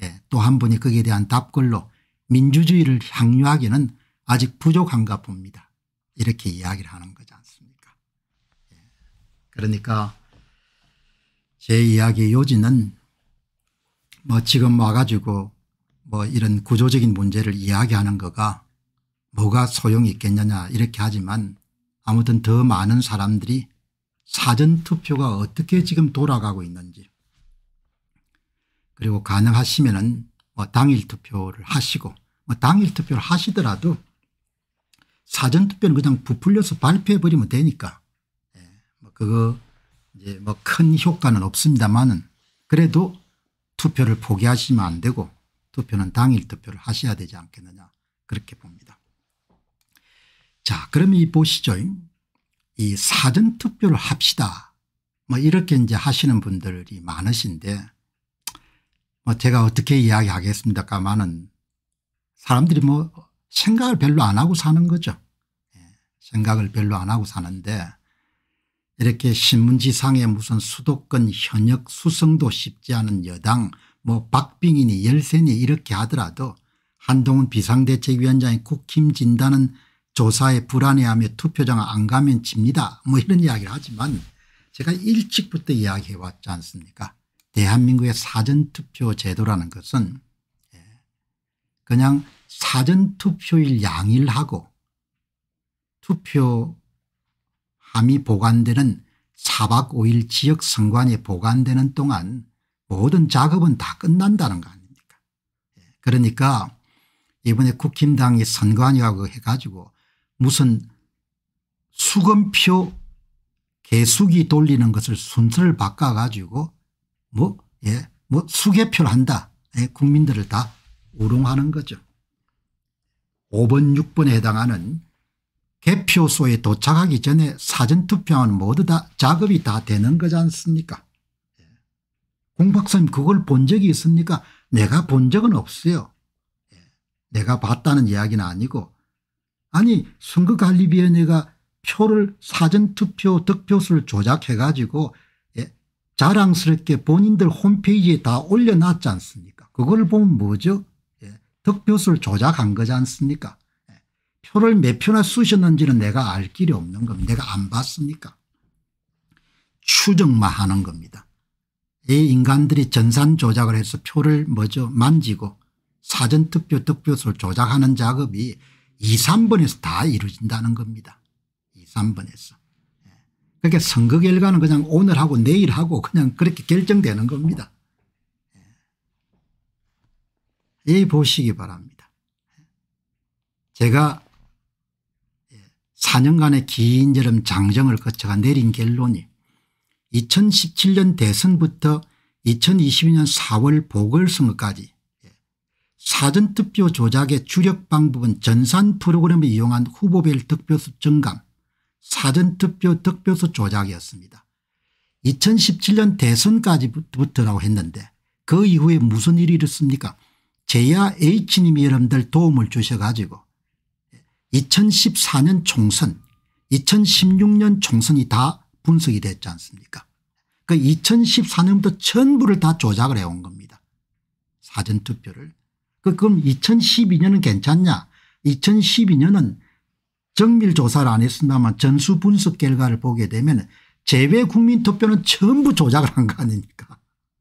예, 또한 분이 거기에 대한 답글로 민주주의를 향유하기는 아직 부족한가 봅니다. 이렇게 이야기를 하는 거지 않습니까 예, 그러니까 제 이야기의 요지는 뭐 지금 와가지고 뭐 이런 구조적인 문제를 이야기하는 거가 뭐가 소용이 있겠느냐 이렇게 하지만 아무튼 더 많은 사람들이 사전투표가 어떻게 지금 돌아가고 있는지 그리고 가능하시면 은뭐 당일투표를 하시고 뭐 당일투표를 하시더라도 사전투표는 그냥 부풀려서 발표해버리면 되니까 예, 뭐 그거 이제 뭐 큰 효과는 없습니다만은 그래도 투표를 포기하시면 안 되고 투표는 당일투표를 하셔야 되지 않겠느냐 그렇게 봅니다. 자 그럼 이 보시죠. 이 사전투표를 합시다. 뭐 이렇게 이제 하시는 분들이 많으신데 뭐 제가 어떻게 이야기하겠습니까마는 사람들이 뭐 생각을 별로 안 하고 사는 거죠. 예, 생각을 별로 안 하고 사는데 이렇게 신문지상에 무슨 수도권 현역 수성도 쉽지 않은 여당 뭐 박빙이니 열세니 이렇게 하더라도 한동훈 비상대책위원장의 국힘 진단은 조사에 불안해하며 투표장 안 가면 집니다. 뭐 이런 이야기를 하지만 제가 일찍부터 이야기해 왔지 않습니까 대한민국의 사전투표 제도라는 것은 예, 그냥 사전투표일 양일하고 투표함이 보관되는 4박 5일 지역 선관위에 보관되는 동안 모든 작업은 다 끝난다는 거 아닙니까 예, 그러니까 이번에 국힘당이 선관위하고 해가지고 무슨 수건표 개수기 돌리는 것을 순서를 바꿔 가지고 뭐 예, 뭐 수개표를 한다. 예, 국민들을 다 우롱하는 거죠. 5번 6번에 해당하는 개표소에 도착하기 전에 사전투표는 모두 다 작업이 다 되는 거지 않습니까 예. 공 박사님 그걸 본 적이 있습니까 내가 본 적은 없어요. 예. 내가 봤다는 이야기는 아니고 아니 선거관리위원회가 표를 사전투표 득표수를 조작해 가지고 예, 자랑스럽게 본인들 홈페이지에 다 올려놨지 않습니까 그걸 보면 뭐죠 예, 득표수를 조작한 거지 않습니까 예, 표를 몇 표나 쓰셨는지는 내가 알 길이 없는 겁니다 내가 안봤습니까 추정만 하는 겁니다 이 인간들이 전산 조작을 해서 표를 뭐죠 만지고 사전투표 득표수를 조작하는 작업이 2, 3번에서 다 이루어진다는 겁니다. 2, 3번에서. 예. 그러니까 선거 결과는 그냥 오늘하고 내일하고 그냥 그렇게 결정되는 겁니다. 예, 보시기 바랍니다. 제가 4년간의 예, 긴 여름 장정을 거쳐가 내린 결론이 2017년 대선부터 2022년 4월 보궐선거까지 사전투표 조작의 주력 방법은 전산 프로그램을 이용한 후보별 득표수 증감 사전투표 득표수 조작이었습니다. 2017년 대선까지부터라고 했는데 그 이후에 무슨 일이 있었습니까 제야 H님이 여러분들 도움을 주셔가지고 2014년 총선 2016년 총선이 다 분석이 됐지 않습니까 그 그러니까 2014년부터 전부를 다 조작을 해온 겁니다. 사전투표를. 그 그럼 2012년은 괜찮냐 2012년은 정밀 조사를 안 했습니다만 전수 분석 결과를 보게 되면 재외 국민투표는 전부 조작을 한 거 아닙니까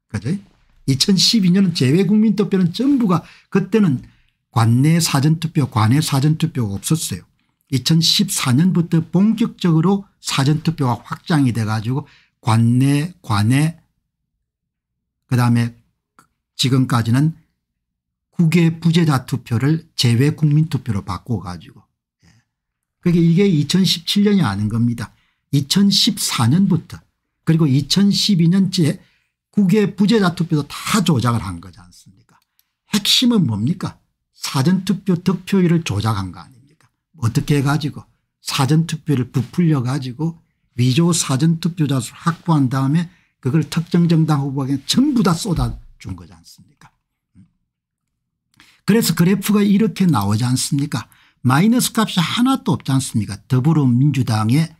그죠 2012년은 재외 국민투표는 전부가 그때는 관내 사전투표 관내 사전투표가 없었어요 2014년부터 본격적으로 사전투표가 확장이 돼 가지고 관내 관내 그다음에 지금까지는 국외 부재자 투표를 제외 국민 투표로 바꿔가지고 예. 그게 이게 2017년이 아닌 겁니다. 2014년부터 그리고 2012년째 국외 부재자 투표도 다 조작을 한 거지 않습니까 핵심은 뭡니까 사전투표 득표율을 조작한 거 아닙니까 어떻게 해가지고 사전투표를 부풀려 가지고 위조 사전투표자 수를 확보한 다음에 그걸 특정 정당 후보에게 전부 다 쏟아준 거지 않습니까 그래서 그래프가 이렇게 나오지 않습니까 마이너스 값이 하나도 없지 않습니까 더불어민주당의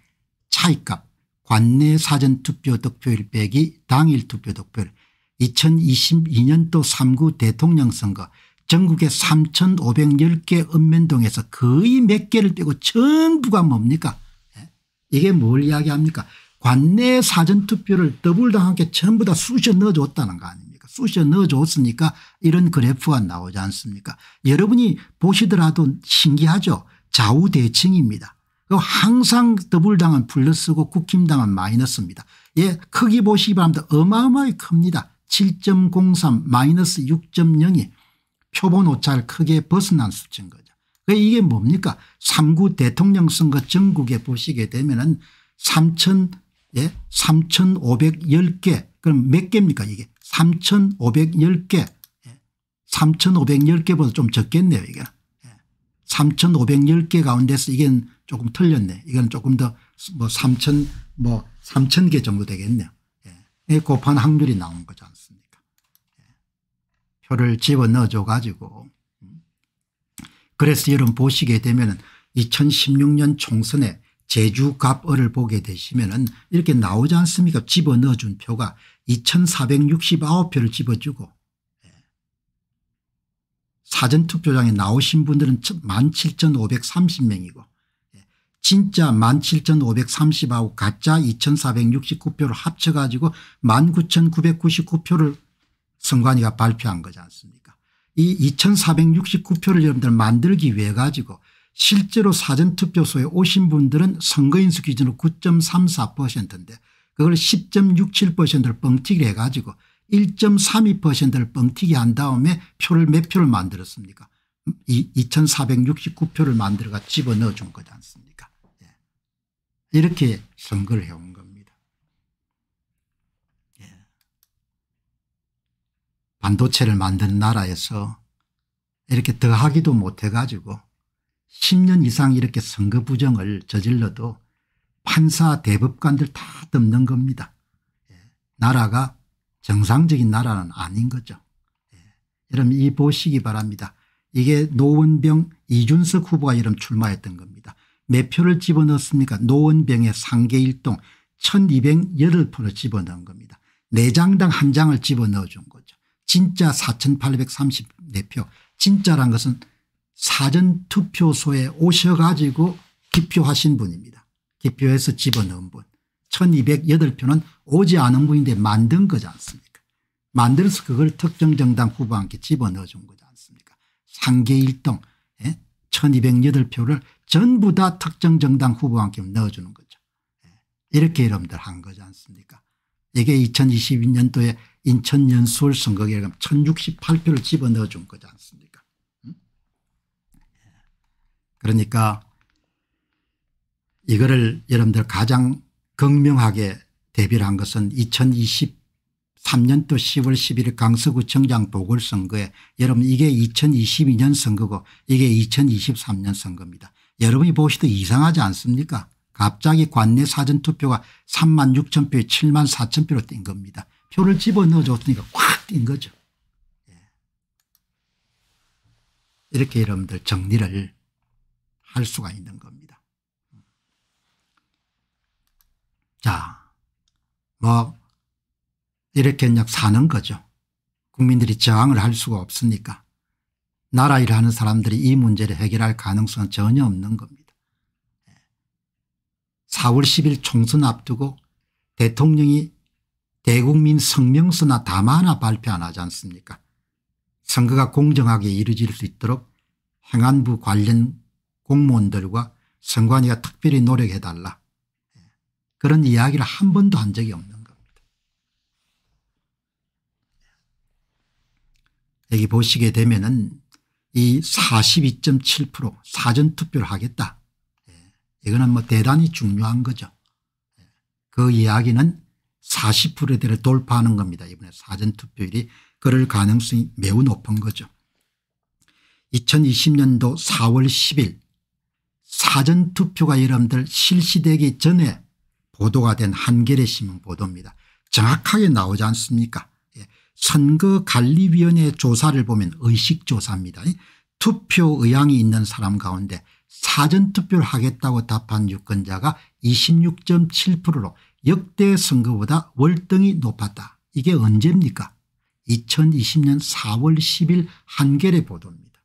차이값 관내 사전투표 득표율 빼기 당일 투표 득표율 2022년도 3구 대통령 선거 전국의 3510개 읍면동에서 거의 몇 개를 빼고 전부가 뭡니까 예? 이게 뭘 이야기합니까 관내 사전투표를 더불당한게 전부 다 쑤셔 넣어줬다는 거 아닙니까 쑤셔 넣어줬으니까 이런 그래프가 나오지 않습니까 여러분이 보시더라도 신기하죠 좌우대칭입니다. 항상 더블당은 플러스고 국힘당은 마이너스입니다. 예, 크기 보시기 바랍니다. 어마어마하게 큽니다. 7.03 마이너스 6.02 표본 오차를 크게 벗어난 수치인 거죠. 이게 뭡니까 3구 대통령 선거 전국에 보시게 되면 은3,000 예? 3 그럼 몇 개입니까 이게 3,510개 3,510개보다 좀 적겠네요 이게 3,510개 가운데서 이건 조금 틀렸네 이건 조금 더뭐 3,000, 뭐 3,000개 뭐 정도 되겠네요 예. 곱한 확률이 나온 거지 않습니까 예. 표를 집어넣어 줘 가지고 그래서 여러분 보시게 되면 2016년 총선에 제주갑을 보게 되시면 은 이렇게 나오지 않습니까 집어넣어준 표가 2469표를 집어주고 예. 사전투표장에 나오신 분들은 17,530명이고 예. 진짜 17,530하고 가짜 2,469표를 합쳐가지고 19,999표를 선관위가 발표한 거지 않습니까 이 2,469표를 여러분들 만들기 위해 가지고 실제로 사전투표소에 오신 분들은 선거인수 기준으로 9.34%인데 그걸 10.67%를 뻥튀기를 해가지고 1.32%를 뻥튀기 한 다음에 표를 몇 표를 만들었습니까 2469표를 만들어가 집어넣어 준 거지 않습니까 예. 이렇게 선거를 해온 겁니다. 예. 반도체를 만드는 나라에서 이렇게 더하기도 못해가지고 10년 이상 이렇게 선거 부정을 저질러도 판사 대법관들 다 덮는 겁니다. 예. 나라가 정상적인 나라는 아닌 거죠. 예. 여러분 이 보시기 바랍니다. 이게 노원병 이준석 후보가 이름 출마했던 겁니다. 몇 표를 집어넣었습니까 노원병의 상계일동 1208표를 집어넣은 겁니다. 4장당 한 장을 집어넣어 준 거죠. 진짜 4834표 진짜란 것은 사전투표소에 오셔가지고 기표하신 분입니다. 기표에서 집어넣은 분 1208표는 오지 않은 분인데 만든 거지 않습니까 만들어서 그걸 특정 정당 후보한테 집어넣어준 거지 않습니까 상계 1동 예? 1208표를 전부 다 특정 정당 후보한테 넣어주는 거죠 예. 이렇게 여러분들 한 거지 않습니까 이게 2022년도에 인천년 수월 선거에 1068표를 집어넣어준 거지 않습니까 음? 예. 그러니까 이거를 여러분들 가장 극명하게 대비를 한 것은 2023년도 10월 11일 강서구청장 보궐선거에 여러분 이게 2022년 선거고 이게 2023년 선거입니다. 여러분이 보시도 이상하지 않습니까 갑자기 관내 사전투표가 3만 6천 표에 7만 4천 표로 뛴 겁니다. 표를 집어넣어줬으니까 확뛴 거죠. 예. 이렇게 여러분들 정리를 할 수가 있는 겁니다. 자, 뭐 이렇게 그냥 사는 거죠. 국민들이 저항을 할 수가 없으니까 나라 일을 하는 사람들이 이 문제를 해결할 가능성은 전혀 없는 겁니다. 4월 10일 총선 앞두고 대통령이 대국민 성명서나 담화나 발표 안 하지 않습니까 선거가 공정하게 이루어질 수 있도록 행안부 관련 공무원들과 선관위가 특별히 노력해달라 그런 이야기를 한 번도 한 적이 없는 겁니다. 여기 보시게 되면은 이 42.7% 사전투표를 하겠다. 예. 이거는 뭐 대단히 중요한 거죠. 예. 그 이야기는 40%대를 돌파하는 겁니다. 이번에 사전투표율이 그럴 가능성이 매우 높은 거죠. 2020년도 4월 10일 사전투표가 여러분들 실시되기 전에 보도가 된 한겨레 신문 보도입니다. 정확하게 나오지 않습니까? 예. 선거관리위원회 조사를 보면 의식조사입니다. 투표 의향이 있는 사람 가운데 사전투표를 하겠다고 답한 유권자가 26.7%로 역대 선거보다 월등히 높았다. 이게 언제입니까 2020년 4월 10일 한겨레 보도입니다.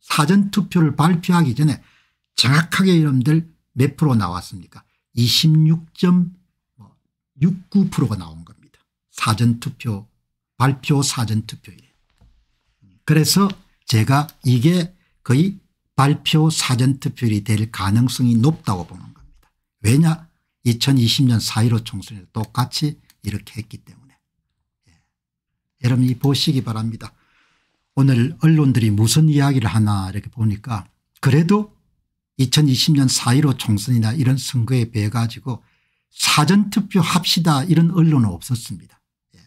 사전투표를 발표하기 전에 정확하게 여러분들 몇 프로 나왔습니까 26.69%가 나온 겁니다. 사전투표 발표 사전투표에. 그래서 제가 이게 거의 발표 사전투표율이 될 가능성이 높다고 보는 겁니다. 왜냐 2020년 4.15총선에서 똑같이 이렇게 했기 때문에. 예. 여러분이 보시기 바랍니다. 오늘 언론들이 무슨 이야기를 하나 이렇게 보니까 그래도 2020년 4.15 총선이나 이런 선거에 배해 가지고 사전투표 합시다 이런 언론은 없었습니다. 예.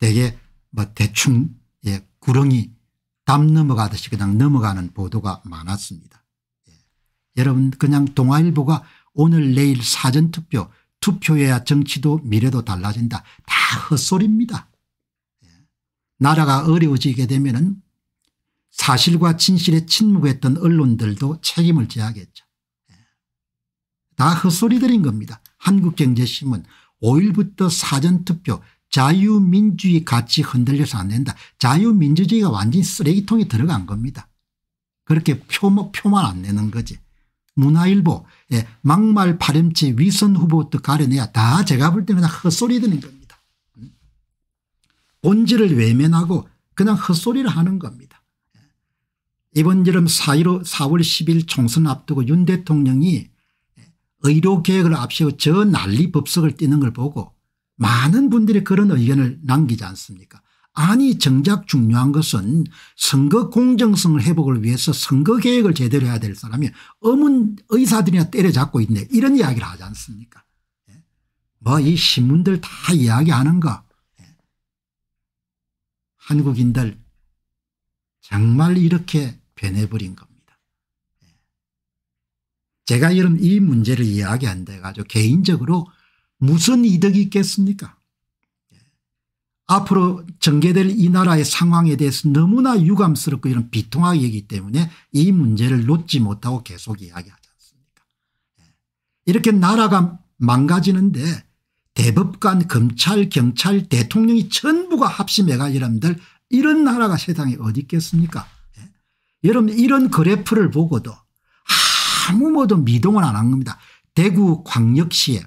되게 뭐 대충 예. 구렁이 담 넘어가듯이 그냥 넘어가는 보도가 많았습니다. 예. 여러분 그냥 동아일보가 오늘 내일 사전투표 투표해야 정치도 미래도 달라진다 다 헛소리입니다. 예. 나라가 어려워지게 되면 은 사실과 진실에 침묵했던 언론들도 책임을 져야겠죠. 예. 다 헛소리들인 겁니다. 한국경제신문 5일부터 사전투표 자유민주주의 같이 흔들려서 안 된다. 자유민주주의가 완전히 쓰레기통에 들어간 겁니다. 그렇게 표, 표만 안 내는 거지. 문화일보 예, 막말 파렴치 위선 후보부 가려내야 다 제가 볼 때는 헛소리 들인 겁니다. 음. 본질을 외면하고 그냥 헛소리를 하는 겁니다. 이번 여름 4월 10일 총선 앞두고 윤 대통령이 의료계획을 앞세워 저 난리 법석을 띄는걸 보고 많은 분들이 그런 의견을 남기지 않습니까 아니 정작 중요한 것은 선거 공정성을 회복을 위해서 선거개혁을 제대로 해야 될 사람이 어문 의사들이나 때려잡고 있네 이런 이야기를 하지 않습니까 예. 뭐이 신문들 다 이야기하는 거 예. 한국인들 정말 이렇게 변해버린 겁니다. 예. 제가 여러이 문제를 이야기한 데 가지고 개인적으로 무슨 이득이 있겠습니까? 예. 앞으로 전개될 이 나라의 상황에 대해서 너무나 유감스럽고 이런 비통하게 기 때문에 이 문제를 놓지 못하고 계속 이야기하지 않습니까 예. 이렇게 나라가 망가지는데 대법관 검찰 경찰 대통령이 전부가 합심해가 여러들 이런 나라가 세상에 어디 있겠습니까 여러분 이런 그래프를 보고도 아무 것도 미동을 안 한 겁니다. 대구 광역시의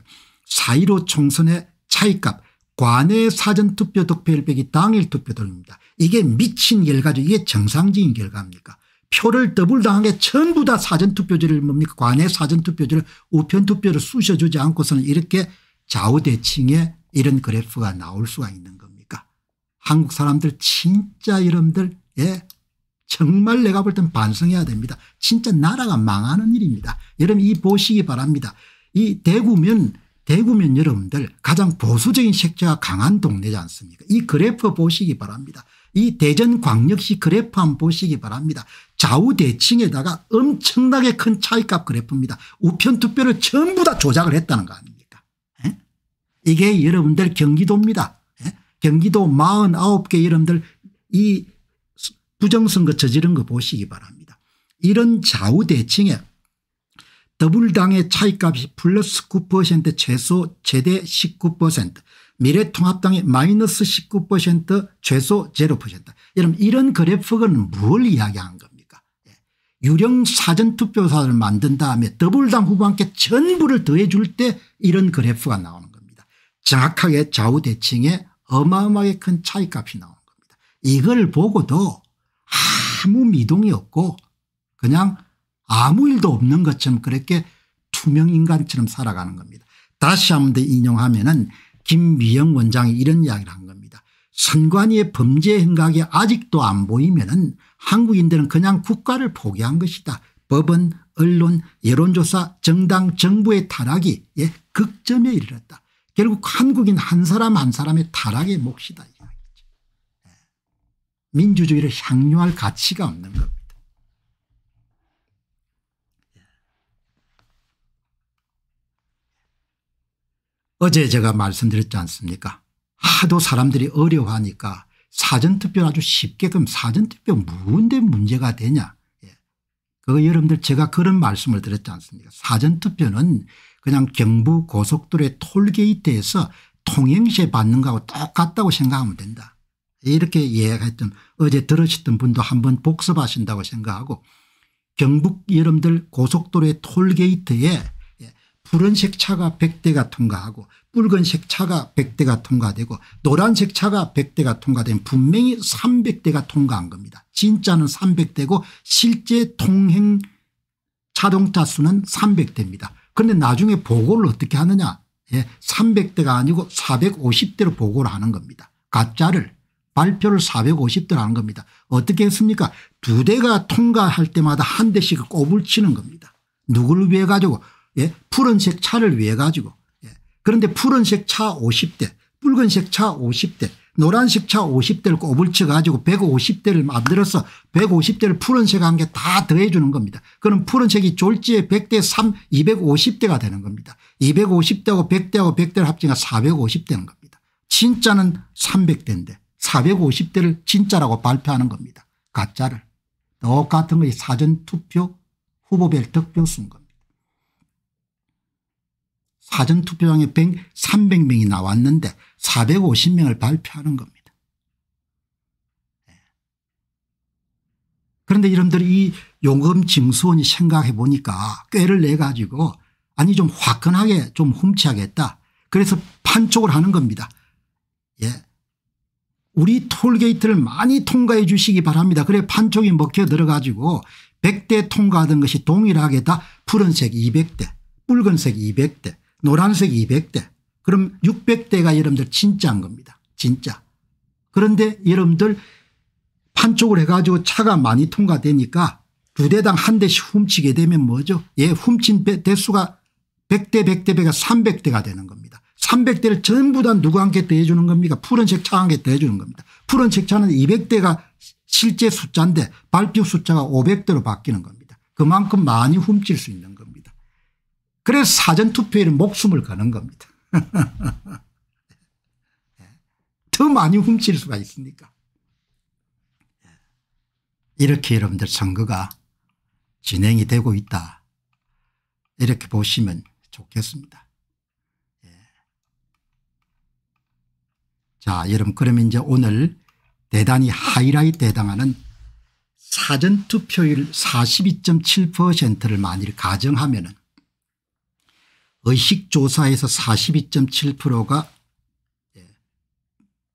4.15 총선의 차이값 관내 사전투표 득표율 빼기 당일 투표율입니다. 이게 미친 결과죠. 이게 정상적인 결과입니까 표를 더블당한 게 전부 다 사전투표제를 뭡니까 관내 사전투표제를 우편투표를 쑤셔주지 않고서는 이렇게 좌우대칭의 이런 그래프가 나올 수가 있는 겁니까 한국 사람들 진짜 여러들예 정말 내가 볼 땐 반성해야 됩니다. 진짜 나라가 망하는 일입니다. 여러분 이 보시기 바랍니다. 이 대구면 대구면 여러분들 가장 보수적인 색채가 강한 동네지 않습니까 이 그래프 보시기 바랍니다. 이 대전광역시 그래프 한번 보시기 바랍니다. 좌우대칭에다가 엄청나게 큰 차이값 그래프입니다. 우편투표를 전부 다 조작을 했다는 거 아닙니까 에? 이게 여러분들 경기도입니다. 에? 경기도 49개 여러분들 이 부정선거 저지른 거 보시기 바랍니다. 이런 좌우대칭에 더불당의 차이값이 플러스 9% 최소 최대 19% 미래통합당이 마이너스 19% 최소 0% 여러분 이런 그래프는 뭘 이야기한 겁니까 예. 유령 사전투표사를 만든 다음에 더불당 후보한테 전부를 더해 줄 때 이런 그래프가 나오는 겁니다. 정확하게 좌우대칭에 어마어마하게 큰 차이값이 나오는 겁니다. 이걸 보고도 아무 미동이 없고 그냥 아무 일도 없는 것처럼 그렇게 투명인간처럼 살아가는 겁니다. 다시 한 번 더 인용하면 은 김미영 원장이 이런 이야기를 한 겁니다. 선관위의 범죄 행각이 아직도 안 보이면 은 한국인들은 그냥 국가를 포기한 것이다. 법은 언론 여론조사 정당 정부의 타락이 예, 극점에 이르렀다. 결국 한국인 한 사람 한 사람의 타락의 몫이다. 민주주의를 향유할 가치가 없는 겁니다. 어제 제가 말씀드렸지 않습니까 하도 사람들이 어려워하니까 사전투표 아주 쉽게끔 사전투표 무데 문제가 되냐 예. 그 여러분들 제가 그런 말씀을 드렸지 않습니까 사전투표는 그냥 경부 고속도로의 톨게이트에서 통행세 받는 거하고 똑같다고 생각하면 된다. 이렇게 이해했던 어제 들으셨던 분도 한번 복습하신다고 생각하고 경북 여러분들 고속도로의 톨게이트에 예, 푸른색 차가 100대가 통과하고 붉은색 차가 100대가 통과되고 노란색 차가 100대가 통과된 분명히 300대가 통과한 겁니다. 진짜는 300대고 실제 통행 자동차 수는 300대입니다. 그런데 나중에 보고를 어떻게 하느냐 300대가 예, 아니고 450대로 보고를 하는 겁니다. 가짜를 발표를 450대라는 겁니다. 어떻게 했습니까 두 대가 통과할 때마다 한 대씩 꼽을 치는 겁니다. 누구를 위해 가지고 예? 푸른색 차를 위해 가지고 예. 그런데 푸른색 차 50대 붉은색 차 50대 노란색 차 50대를 꼬불쳐 가지고 150대를 만들어서 150대를 푸른색한 게 다 더해 주는 겁니다. 그럼 푸른색이 졸지에 100대 3 250대가 되는 겁니다. 250대하고 100대하고 100대를 합치니 450대는 겁니다. 진짜는 300대인데 450대를 진짜라고 발표하는 겁니다. 가짜를. 똑같은 것이 사전투표 후보별 득표수인 겁니다. 사전투표장에 300명이 나왔는데 450명을 발표하는 겁니다. 예. 그런데 이런들이 용검징수원이 생각해 보니까 꾀를 내가지고 아니 좀 화끈하게 좀 훔치하겠다. 그래서 판촉을 하는 겁니다. 예. 우리 톨게이트를 많이 통과해 주시기 바랍니다. 그래 판촉이 먹혀 들어가지고 100대 통과하던 것이 동일하게 다 푸른색 200대 붉은색 200대 노란색 200대 그럼 600대가 여러분들 진짜인 겁니다. 진짜. 그런데 여러분들 판촉을 해가지고 차가 많이 통과되니까 두 대당 한 대씩 훔치게 되면 뭐죠? 예, 훔친 대수가 100대 100대 1 0 0대가 300대가 되는 겁니다. 300대를 전부 다 누구 한테대해주는 겁니까 푸른 색차 한개 더해주는 겁니다. 푸른 색차는 200대가 실제 숫자인데 발표 숫자가 500대로 바뀌는 겁니다. 그만큼 많이 훔칠 수 있는 겁니다. 그래서 사전투표에는 목숨을 거는 겁니다. 더 많이 훔칠 수가 있으니까. 이렇게 여러분들 선거가 진행이 되고 있다. 이렇게 보시면 좋겠습니다. 자 여러분 그러면 이제 오늘 대단히 하이라이트에 해당하는 사전투표율 42.7%를 만일 가정하면 은 의식조사에서 42.7%가 예,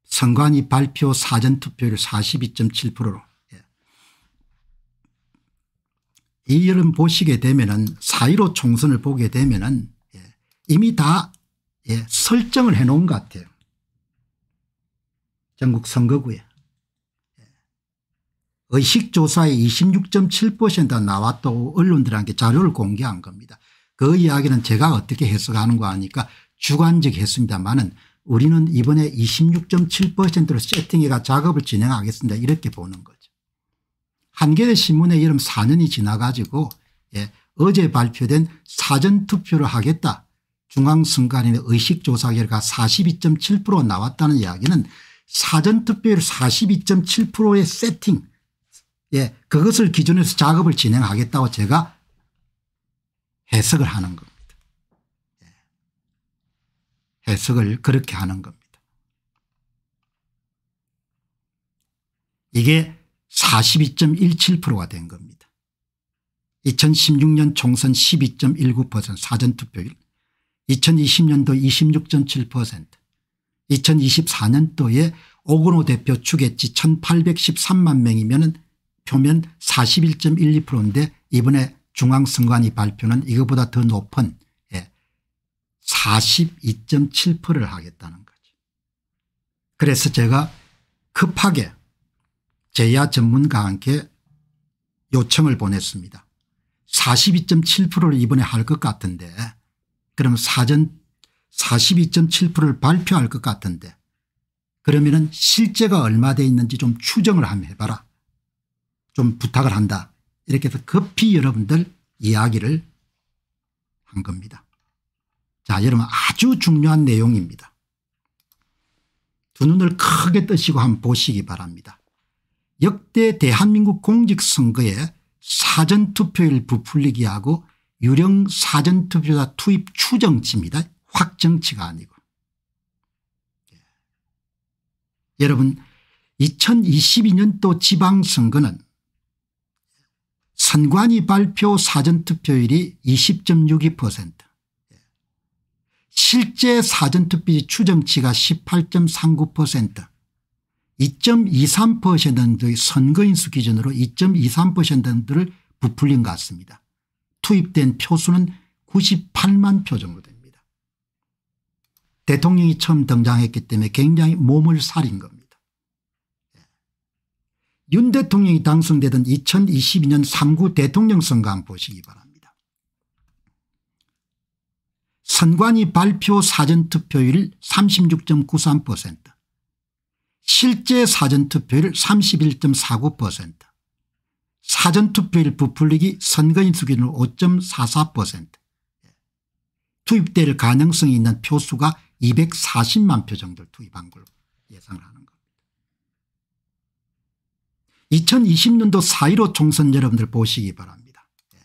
선관위 발표 사전투표율 42.7%로 예. 이 여름 보시게 되면은 4.15 총선을 보게 되면은 예, 이미 다 설정을 해놓은 것 같아요. 전국 선거구에 예. 의식조사에 26.7%가 나왔다고 언론들한테 자료를 공개한 겁니다. 그 이야기는 제가 어떻게 해석하는 거 아니까 주관적했습니다만은 우리는 이번에 26.7%로 세팅해가 작업을 진행하겠습니다. 이렇게 보는 거죠. 한겨레 신문의 여름 4년이 지나가지고 예, 어제 발표된 사전투표를 하겠다. 중앙선관위의 의식조사 결과 42.7% 나왔다는 이야기는 사전 투표율 42.7%의 세팅 예 그것을 기준으로 해서 작업을 진행하겠다고 제가 해석을 하는 겁니다. 예. 해석을 그렇게 하는 겁니다. 이게 42.17%가 된 겁니다. 2016년 총선 12.19% 사전투표율 2020년도 26.7% 2024년도에 오근호 대표 추계치 1813만 명이면 표면 41.12%인데 이번에 중앙선관위 발표는 이것보다 더 높은 42.7%를 예, 하겠다는 거죠. 그래서 제가 급하게 제야 전문가와 함께 요청을 보냈습니다. 42.7%를 이번에 할 것 같은데 그럼 사전 42.7%를 발표할 것 같은데 그러면 은 실제가 얼마 돼 있는지 좀 추정을 한번 해봐라. 좀 부탁을 한다. 이렇게 해서 급히 여러분들 이야기를 한 겁니다. 자 여러분 아주 중요한 내용입니다. 두 눈을 크게 뜨시고 한번 보시기 바랍니다. 역대 대한민국 공직선거에 사전투표율 부풀리기하고 유령 사전투표자 투입 추정치입니다. 확정치가 아니고 예. 여러분 2022년도 지방선거는 선관위 발표 사전투표율이 20.62% 예. 실제 사전투표 추정치가 18.39% 2.23%의 선거인수 기준으로 2.23%를 부풀린 것 같습니다. 투입된 표수는 98만 표 정도 됩니다. 대통령이 처음 등장했기 때문에 굉장히 몸을 살인 겁니다. 예. 윤 대통령이 당선되던 2022년 3구 대통령 선거 한 보시기 바랍니다. 선관위 발표 사전투표율 36.93% 실제 사전투표율 31.49% 사전투표율 부풀리기 선거인 수기준5.44% 예. 투입될 가능성이 있는 표수가 240만 표 정도를 투입한 걸로 예상을 하는 겁니다. 2020년도 4.15 총선 여러분들 보시기 바랍니다. 예.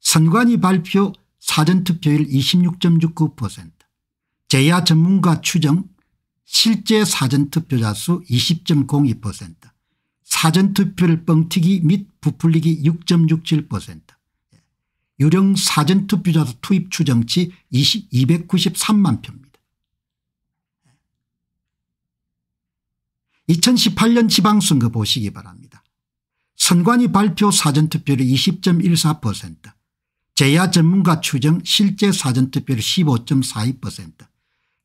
선관위 발표 사전투표율 26.69% 제야 전문가 추정 실제 사전투표자 수 20.02% 사전투표를 뻥튀기 및 부풀리기 6.67% 예. 유령 사전투표자 투입 추정치 20, 293만 표입니다. 2018년 지방선거 보시기 바랍니다. 선관위 발표 사전투표율 20.14% 재야 전문가 추정 실제 사전투표율 15.42%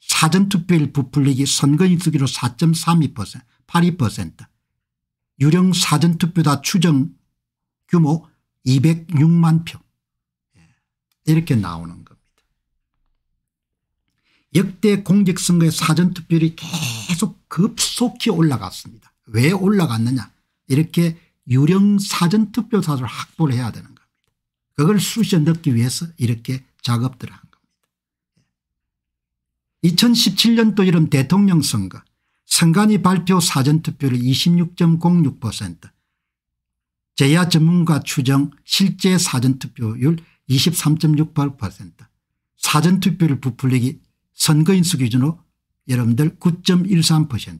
사전투표율 부풀리기 선거인 수기로 4.32% 82% 유령 사전투표다 추정 규모 206만 표 예, 이렇게 나오는 거. 역대 공직선거의 사전투표율이 계속 급속히 그 올라갔습니다. 왜 올라갔느냐 이렇게 유령 사전투표사를 확보를 해야 되는 겁니다. 그걸 수시에 넣기 위해서 이렇게 작업들을 한 겁니다. 2017년도 예. 이름 대통령 선거 선관위 발표 사전투표율 26.06% 제야 전문가 추정 실제 사전투표율 23.68% 사전투표를 부풀리기 선거인수 기준으로 여러분들 9.13%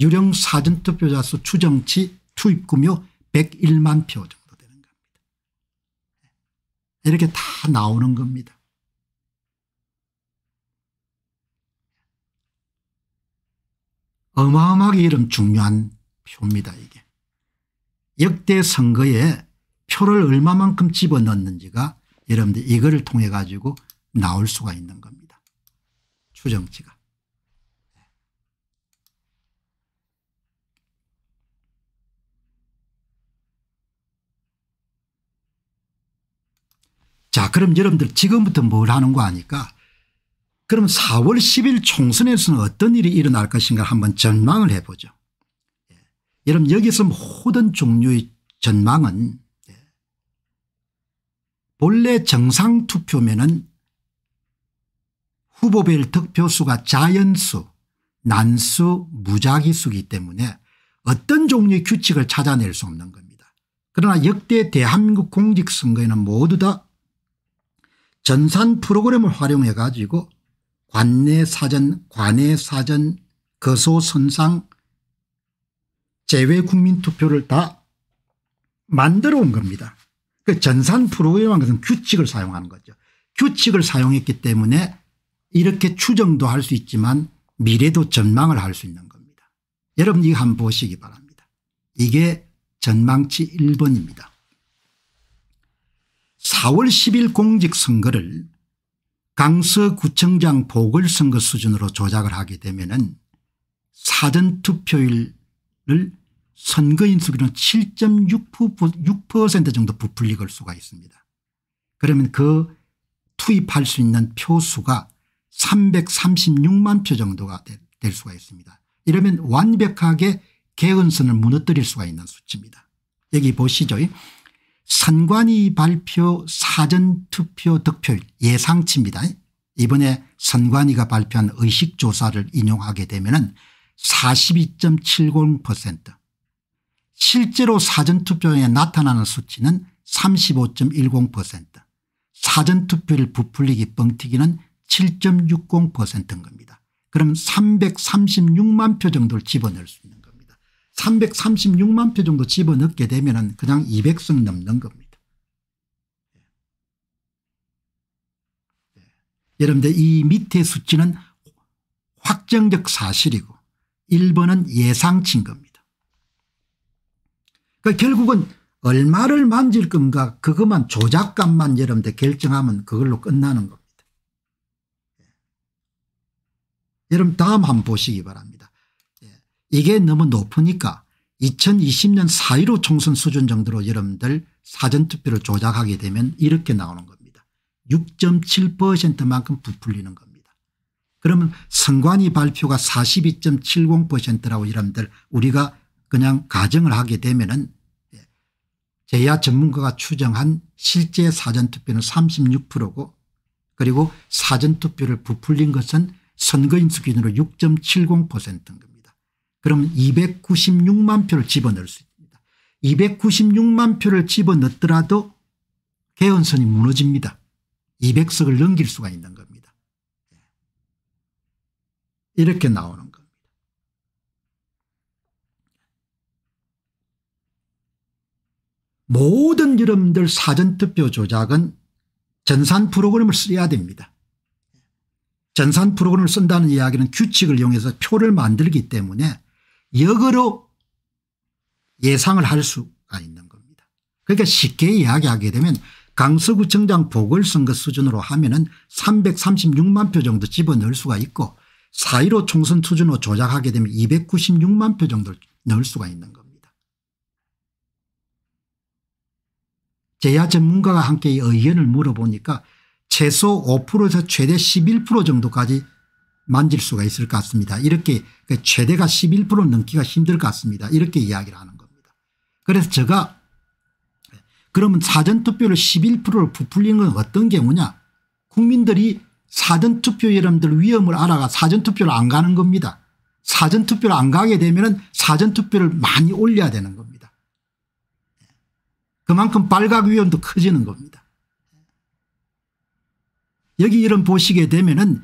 유령 사전투표자 수 추정치 투입구요 101만 표 정도 되는 겁니다. 예. 이렇게 다 나오는 겁니다. 어마어마하게 이런 중요한 표입니다 이게. 역대 선거에 표를 얼마만큼 집어넣는지가 여러분들 이거를 통해 가지고 나올 수가 있는 겁니다. 수정치가. 자, 그럼 여러분들 지금부터 뭘 하는 거 아니까? 그럼 4월 10일 총선에서는 어떤 일이 일어날 것인가 한번 전망을 해보죠. 예. 여러분 여기서 모든 종류의 전망은 예. 본래 정상투표면은 후보별 득표수가 자연수 난수 무작위수기 때문에 어떤 종류의 규칙을 찾아낼 수 없는 겁니다. 그러나 역대 대한민국 공직선거에는 모두 다 전산 프로그램을 활용해 가지고 관내 사전 관내 사전 거소 선상 제외 국민 투표를 다 만들어 온 겁니다. 그 전산 프로그램한 것은 규칙을 사용하는 거죠. 규칙을 사용했기 때문에 이렇게 추정도 할 수 있지만 미래도 전망을 할 수 있는 겁니다. 여러분 이거 한번 보시기 바랍니다. 이게 전망치 1번입니다. 4월 10일 공직선거를 강서구청장 보궐선거 수준으로 조작을 하게 되면 사전투표율을 선거인 수기로 7.6% 정도 부풀릴 수가 있습니다. 그러면 그 투입할 수 있는 표수가 336만 표 정도가 될 수가 있습니다. 이러면 완벽하게 개헌선을 무너뜨릴 수가 있는 수치입니다. 여기 보시죠. 선관위 발표 사전투표 득표율 예상치입니다. 이번에 선관위가 발표한 의식조사를 인용하게 되면 은42.70% 실제로 사전투표에 나타나는 수치는 35.10% 사전투표를 부풀리기 뻥튀기는 7.60%인 겁니다. 그럼 336만 표 정도를 집어넣을 수 있는 겁니다. 336만 표 정도 집어넣게 되면 그냥 200석 넘는 겁니다. 네. 여러분들 이 밑에 수치는 확정적 사실이고 1번은 예상치인 겁니다. 그러니까 결국은 얼마를 만질 건가 그것만 조작감만 여러분들 결정하면 그걸로 끝나는 겁니다. 여러분 다음 한번 보시기 바랍니다. 예. 이게 너무 높으니까 2020년 4.15 총선 수준 정도로 여러분들 사전투표를 조작하게 되면 이렇게 나오는 겁니다. 6.7%만큼 부풀리는 겁니다. 그러면 선관위 발표가 42.70%라고 여러분들 우리가 그냥 가정을 하게 되면 은 예. 제야 전문가가 추정한 실제 사전투표는 36%고 그리고 사전투표를 부풀린 것은 선거인수 기준으로 6.70%인 겁니다. 그럼 296만 표를 집어넣을 수 있습니다. 296만 표를 집어넣더라도 개헌선이 무너집니다. 200석을 넘길 수가 있는 겁니다. 예. 이렇게 나오는 겁니다. 모든 여러분들 사전투표 조작은 전산 프로그램을 써야 됩니다. 전산 프로그램을 쓴다는 이야기는 규칙을 이용해서 표를 만들기 때문에 역으로 예상을 할 수가 있는 겁니다. 그러니까 쉽게 이야기하게 되면 강서구청장 보궐선거 수준으로 하면 은 336만 표 정도 집어넣을 수가 있고 4.15 총선 수준으로 조작하게 되면 296만 표 정도 넣을 수가 있는 겁니다. 제야 전문가가 함께 의견을 물어보니까 최소 5%에서 최대 11% 정도까지 만질 수가 있을 것 같습니다. 이렇게 그 최대가 11% 넘기가 힘들 것 같습니다. 이렇게 이야기를 하는 겁니다. 그래서 제가 그러면 사전투표를 11%를 부풀린 건 어떤 경우냐 국민들이 사전투표 여러분들 위험을 알아가 사전투표를 안 가는 겁니다. 사전투표를 안 가게 되면 사전투표를 많이 올려야 되는 겁니다. 그만큼 발각 위험도 커지는 겁니다. 여기 이름 보시게 되면은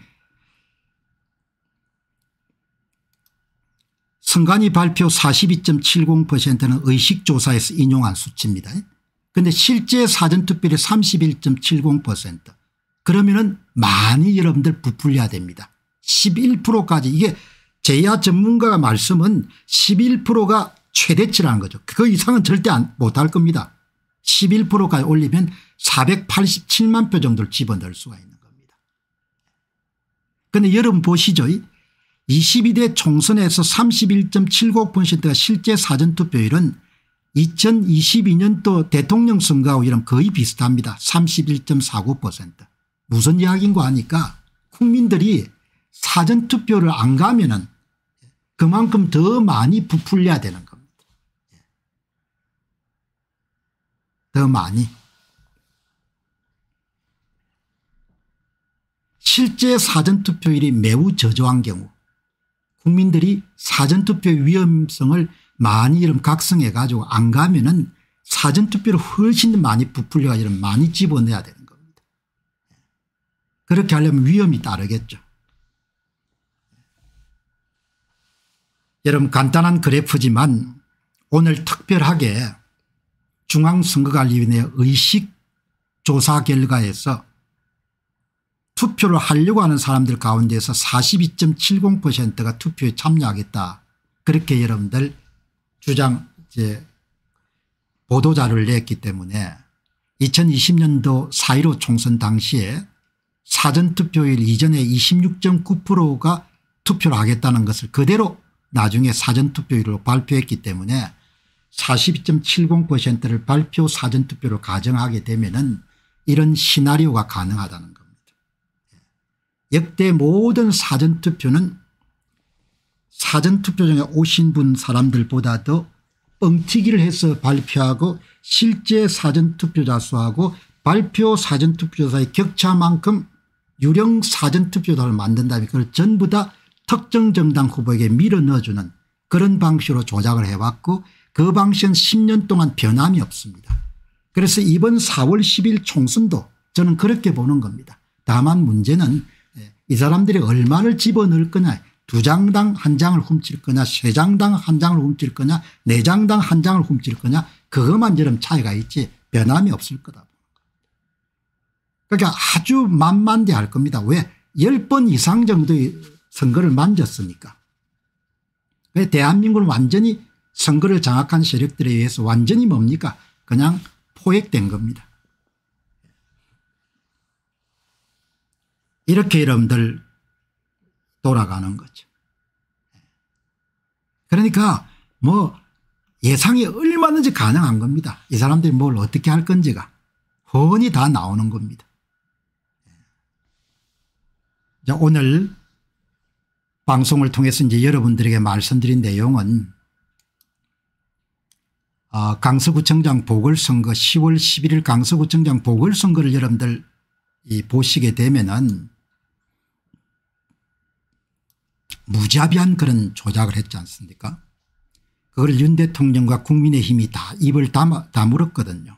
선관위 발표 42.70%는 의식조사에서 인용한 수치입니다. 그런데 실제 사전투표율이 31.70% 그러면은 많이 여러분들 부풀려야 됩니다. 11%까지 이게 제야 전문가가 말씀은 11%가 최대치라는 거죠. 그 이상은 절대 못할 겁니다. 11%까지 올리면 487만 표 정도를 집어넣을 수가 있는 그런데 여러분 보시죠. 22대 총선에서 31.79%가 실제 사전투표율은 2022년도 대통령 선거하고 이런 거의 비슷합니다. 31.49% 무슨 이야기인가 하니까 국민들이 사전투표를 안 가면 은 그만큼 더 많이 부풀려야 되는 겁니다. 예. 더 많이. 실제 사전투표율이 매우 저조한 경우 국민들이 사전투표 위험성을 많이 이런 각성해 가지고 안 가면은 사전투표를 훨씬 많이 부풀려 가지고 많이 집어내야 되는 겁니다. 그렇게 하려면 위험이 따르겠죠. 여러분 간단한 그래프지만 오늘 특별하게 중앙선거관리위원회 의식조사 결과에서 투표를 하려고 하는 사람들 가운데서 42.70%가 투표에 참여하겠다. 그렇게 여러분들 주장 이제 보도자를 료 냈기 때문에 2020년도 4.15 총선 당시에 사전투표일 이전에 26.9%가 투표를 하겠다는 것을 그대로 나중에 사전투표일로 발표했기 때문에 42.70%를 발표 사전투표로 가정하게 되면 은 이런 시나리오가 가능하다는 것. 역대 모든 사전투표는 사전투표장에 오신 분 사람들보다 더 엉튀기를 해서 발표하고 실제 사전투표자 수하고 발표 사전투표자의 격차만큼 유령 사전투표자를 만든다면 그걸 전부 다 특정 정당 후보에게 밀어넣어주는 그런 방식으로 조작을 해왔고 그 방식은 10년 동안 변함이 없습니다. 그래서 이번 4월 10일 총선도 저는 그렇게 보는 겁니다. 다만 문제는 이 사람들이 얼마를 집어넣을 거냐 두 장당 한 장을 훔칠 거냐 세 장당 한 장을 훔칠 거냐 네 장당 한 장을 훔칠 거냐 그것만 저럼 차이가 있지 변함이 없을 거다. 그러니까 아주 만만대할 겁니다. 왜? 10번 이상 정도의 선거를 만졌습니까왜 대한민국은 완전히 선거를 장악한 세력들에 의해서 완전히 뭡니까? 그냥 포획된 겁니다. 이렇게 여러분들 돌아가는 거죠. 그러니까 뭐 예상이 얼마든지 가능한 겁니다. 이 사람들이 뭘 어떻게 할 건지가 훤히 다 나오는 겁니다. 자, 오늘 방송을 통해서 이제 여러분들에게 말씀드린 내용은 아, 강서구청장 보궐선거 10월 11일 강서구청장 보궐선거를 여러분들 이 보시게 되면은 무자비한 그런 조작을 했지 않습니까 그걸 윤 대통령과 국민의힘이 다 입을 담아, 다물었거든요.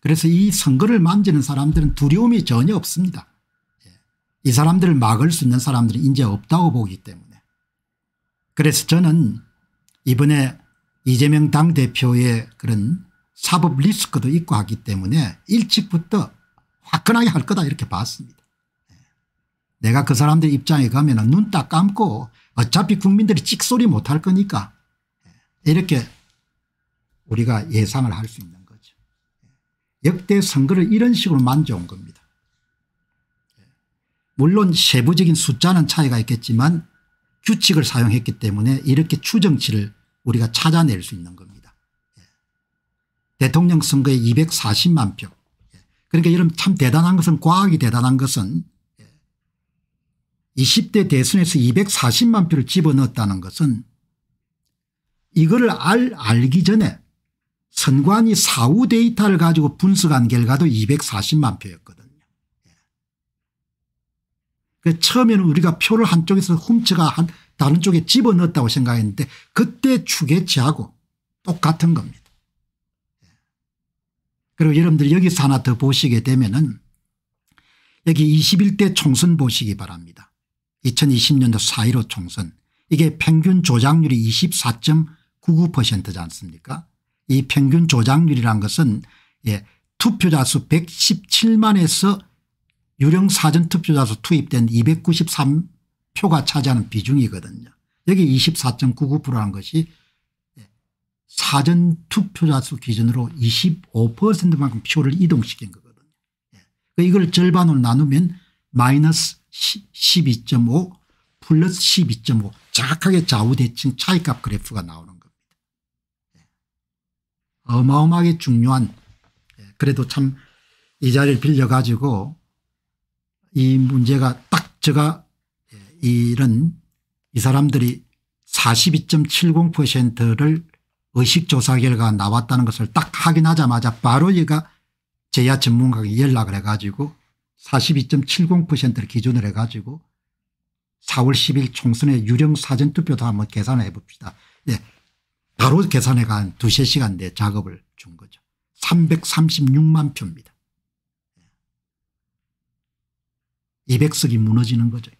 그래서 이 선거를 만지는 사람들은 두려움이 전혀 없습니다. 예. 이 사람들을 막을 수 있는 사람들은 이제 없다고 보기 때문에. 그래서 저는 이번에 이재명 당대표의 그런 사법 리스크도 있고 하기 때문에 일찍부터 화끈하게 할 거다 이렇게 봤습니다. 내가 그 사람들 입장에 가면 눈 딱 감고 어차피 국민들이 찍소리 못할 거니까 예. 이렇게 우리가 예상을 할 수 있는 거죠. 예. 역대 선거를 이런 식으로 만져온 겁니다. 예. 물론 세부적인 숫자는 차이가 있겠지만 규칙을 사용했기 때문에 이렇게 추정치를 우리가 찾아낼 수 있는 겁니다. 대통령 선거에 240만 표. 그러니까 여러분 참 대단한 것은 과학이 대단한 것은 20대 대선에서 240만 표를 집어넣었다는 것은 이거를 알, 알기 전에 선관위 사후 데이터를 가지고 분석한 결과도 240만 표였거든요. 예. 그 처음에는 우리가 표를 한쪽에서 훔쳐가 한 다른 쪽에 집어넣었다고 생각했는데 그때 추계치하고 똑같은 겁니다. 예. 그리고 여러분들 여기서 하나 더 보시게 되면은 여기 21대 총선 보시기 바랍니다. 2020년도 4.15 총선 이게 평균 조작률이 24.99%지 않습니까 이 평균 조작률이란 것은 예, 투표자 수 117만에서 유령 사전 투표자 수 투입된 293표가 차지하는 비중이거든요. 여기 24.99%라는 것이 예, 사전 투표자 수 기준으로 25%만큼 표를 이동시킨 거거든요. 예, 그러니까 이걸 절반으로 나누면 마이너스 12.5 플러스 12.5 정확하게 좌우대칭 차이값 그래프가 나오는 겁니다. 예. 어마어마하게 중요한 예, 그래도 참 이 자리를 빌려가지고 이 문제가 딱 제가 예, 이런 이 사람들이 42.70%를 의식조사 결과 나왔다는 것을 딱 확인하자마자 바로 얘가 제야 전문가에게 연락을 해가지고 42.70%를 기준으로 해가지고 4월 10일 총선의 유령 사전투표도 한번 계산해 을 봅시다. 예. 바로 계산해가 한 2, 3시간 내 작업을 준 거죠. 336만 표입니다. 200석이 예. 무너지는 거죠.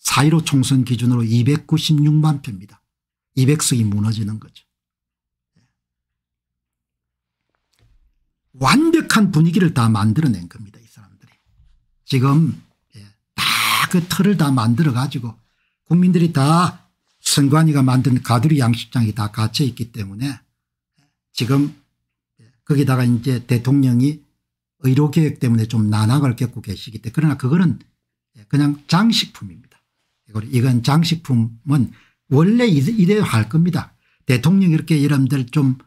4.15 총선 기준으로 296만 표입니다. 200석이 무너지는 거죠. 완벽한 분위기를 다 만들어낸 겁니다. 이 사람들이. 지금 예, 다그 틀을 다 만들어 가지고 국민들이 다 선관위가 만든 가두리 양식장이 다 갇혀 있기 때문에 지금 예, 거기다가 이제 대통령이 의료계획 때문에 좀 난항을 겪고 계시기 때문에 그러나 그거는 예, 그냥 장식품입니다. 이건 장식품은 원래 이대로 할 겁니다. 대통령 이렇게 여러분들 좀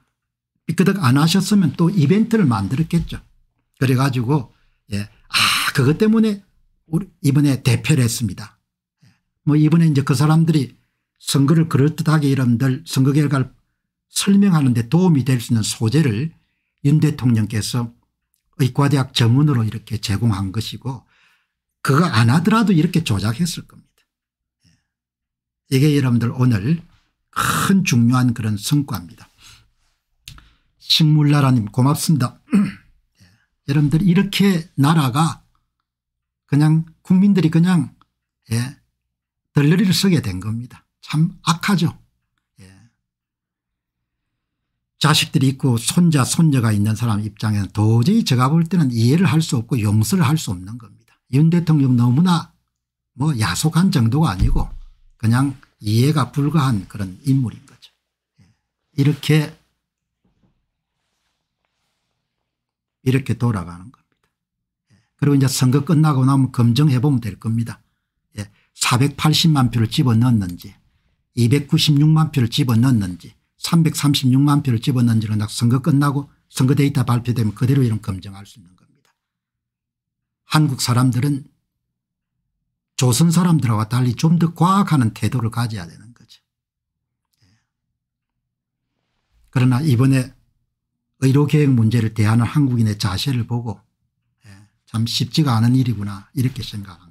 그끄안 하셨으면 또 이벤트를 만들었겠죠. 그래가지고 예. 아 그것 때문에 우리 이번에 대표를 했습니다. 예, 뭐 이번에 이제 그 사람들이 선거를 그럴듯하게 이런들 선거 결과를 설명하는 데 도움이 될 수 있는 소재를 윤 대통령께서 의과대학 정원으로 이렇게 제공한 것이고 그거 안 하더라도 이렇게 조작했을 겁니다. 예, 이게 여러분들 오늘 큰 중요한 그런 성과입니다. 식물나라님 고맙습니다. 예, 여러분들 이렇게 나라가 그냥 국민들이 그냥 예, 덜러리를 쓰게 된 겁니다. 참 악하죠. 예. 자식들이 있고 손자 손녀가 있는 사람 입장에는 도저히 제가 볼 때는 이해를 할 수 없고 용서를 할 수 없는 겁니다. 윤 대통령 너무나 뭐 야속한 정도가 아니고 그냥 이해가 불가한 그런 인물인 거죠. 예. 이렇게 이렇게 돌아가는 겁니다. 예. 그리고 이제 선거 끝나고 나면 검증해 보면 될 겁니다. 480만 예. 표를 집어넣는지 296만 표를 집어넣는지 336만 표를 집어넣는지는 선거 끝나고 선거 데이터 발표되면 그대로 이런 검증할 수 있는 겁니다. 한국 사람들은 조선 사람들과 달리 좀 더 과학하는 태도를 가져야 되는 거죠. 예. 그러나 이번에 의료계획 뭐 문제를 대하는 한국인의 자세를 보고 예, 참 쉽지가 않은 일이구나 이렇게 생각합니다.